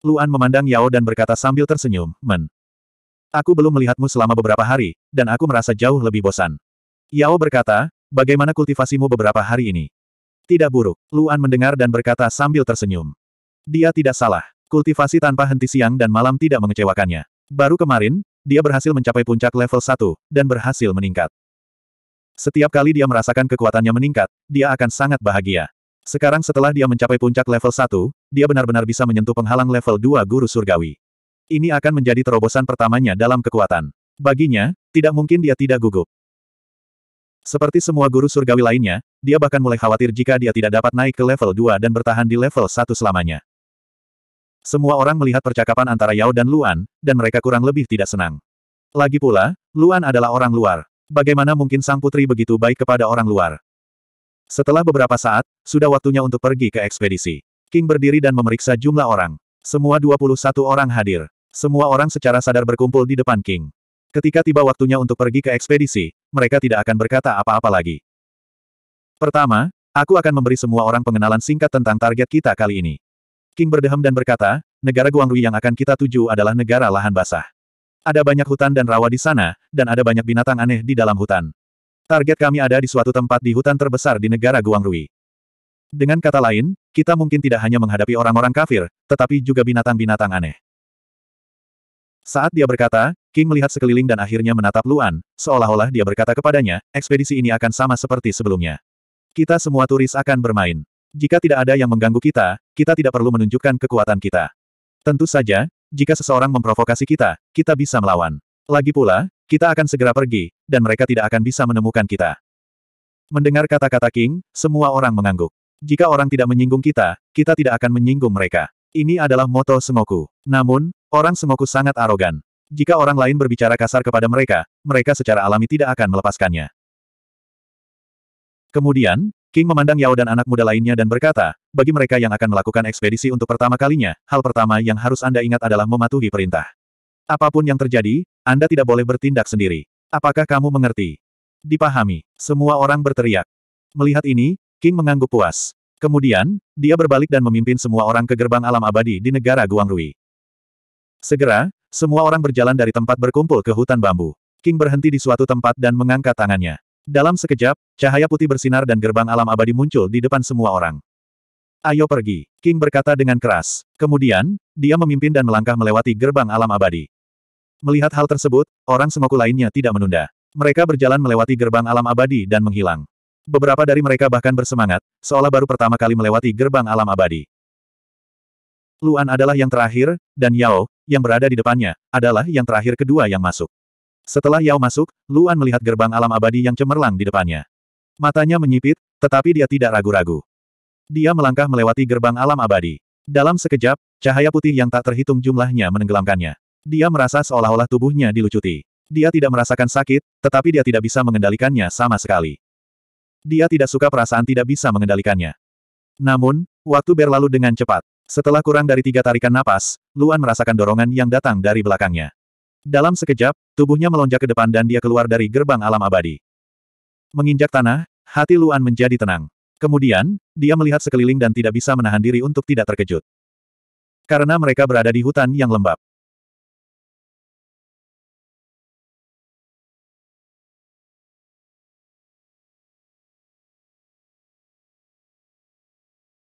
[SPEAKER 1] Luan memandang Yao dan berkata sambil tersenyum, Men. Aku belum melihatmu selama beberapa hari, dan aku merasa jauh lebih bosan. Yao berkata, bagaimana kultivasimu beberapa hari ini? Tidak buruk, Luan mendengar dan berkata sambil tersenyum. Dia tidak salah. Kultivasi tanpa henti siang dan malam tidak mengecewakannya. Baru kemarin, dia berhasil mencapai puncak level 1, dan berhasil meningkat. Setiap kali dia merasakan kekuatannya meningkat, dia akan sangat bahagia. Sekarang setelah dia mencapai puncak level 1, dia benar-benar bisa menyentuh penghalang level 2 guru surgawi. Ini akan menjadi terobosan pertamanya dalam kekuatan. Baginya, tidak mungkin dia tidak gugup. Seperti semua guru surgawi lainnya, dia bahkan mulai khawatir jika dia tidak dapat naik ke level 2 dan bertahan di level 1 selamanya. Semua orang melihat percakapan antara Yao dan Luan, dan mereka kurang lebih tidak senang. Lagi pula, Luan adalah orang luar. Bagaimana mungkin sang putri begitu baik kepada orang luar? Setelah beberapa saat, sudah waktunya untuk pergi ke ekspedisi. King berdiri dan memeriksa jumlah orang. Semua 21 orang hadir. Semua orang secara sadar berkumpul di depan King. Ketika tiba waktunya untuk pergi ke ekspedisi, mereka tidak akan berkata apa-apa lagi. Pertama, aku akan memberi semua orang pengenalan singkat tentang target kita kali ini. King berdehem dan berkata, negara Guangrui yang akan kita tuju adalah negara lahan basah. Ada banyak hutan dan rawa di sana, dan ada banyak binatang aneh di dalam hutan. Target kami ada di suatu tempat di hutan terbesar di negara Guangrui. Dengan kata lain, kita mungkin tidak hanya menghadapi orang-orang kafir, tetapi juga binatang-binatang aneh. Saat dia berkata, King melihat sekeliling dan akhirnya menatap Luan, seolah-olah dia berkata kepadanya, ekspedisi ini akan sama seperti sebelumnya. Kita semua turis akan bermain. Jika tidak ada yang mengganggu kita, kita tidak perlu menunjukkan kekuatan kita. Tentu saja, jika seseorang memprovokasi kita, kita bisa melawan. Lagi pula, kita akan segera pergi, dan mereka tidak akan bisa menemukan kita. Mendengar kata-kata King, semua orang mengangguk. Jika orang tidak menyinggung kita, kita tidak akan menyinggung mereka. Ini adalah moto Sengoku. Namun, orang Sengoku sangat arogan. Jika orang lain berbicara kasar kepada mereka, mereka secara alami tidak akan melepaskannya. Kemudian, King memandang Yao dan anak muda lainnya dan berkata, bagi mereka yang akan melakukan ekspedisi untuk pertama kalinya, hal pertama yang harus Anda ingat adalah mematuhi perintah. Apapun yang terjadi, Anda tidak boleh bertindak sendiri. Apakah kamu mengerti? Dipahami. Semua orang berteriak. Melihat ini, King mengangguk puas. Kemudian, dia berbalik dan memimpin semua orang ke gerbang alam abadi di negara Guangrui. Segera, semua orang berjalan dari tempat berkumpul ke hutan bambu. King berhenti di suatu tempat dan mengangkat tangannya. Dalam sekejap, cahaya putih bersinar dan gerbang alam abadi muncul di depan semua orang. Ayo pergi, King berkata dengan keras. Kemudian, dia memimpin dan melangkah melewati gerbang alam abadi. Melihat hal tersebut, orang semoku lainnya tidak menunda. Mereka berjalan melewati gerbang alam abadi dan menghilang. Beberapa dari mereka bahkan bersemangat, seolah baru pertama kali melewati gerbang alam abadi. Luan adalah yang terakhir, dan Yao, yang berada di depannya, adalah yang terakhir kedua yang masuk. Setelah Yao masuk, Luan melihat gerbang alam abadi yang cemerlang di depannya. Matanya menyipit, tetapi dia tidak ragu-ragu. Dia melangkah melewati gerbang alam abadi. Dalam sekejap, cahaya putih yang tak terhitung jumlahnya menenggelamkannya. Dia merasa seolah-olah tubuhnya dilucuti. Dia tidak merasakan sakit, tetapi dia tidak bisa mengendalikannya sama sekali. Dia tidak suka perasaan tidak bisa mengendalikannya. Namun, waktu berlalu dengan cepat. Setelah kurang dari tiga tarikan napas, Luan merasakan dorongan yang datang dari belakangnya. Dalam sekejap, tubuhnya melonjak ke depan dan dia keluar dari gerbang alam abadi. Menginjak tanah, hati Luan menjadi tenang. Kemudian, dia melihat sekeliling dan tidak bisa menahan diri untuk tidak terkejut. Karena mereka berada di hutan yang lembab.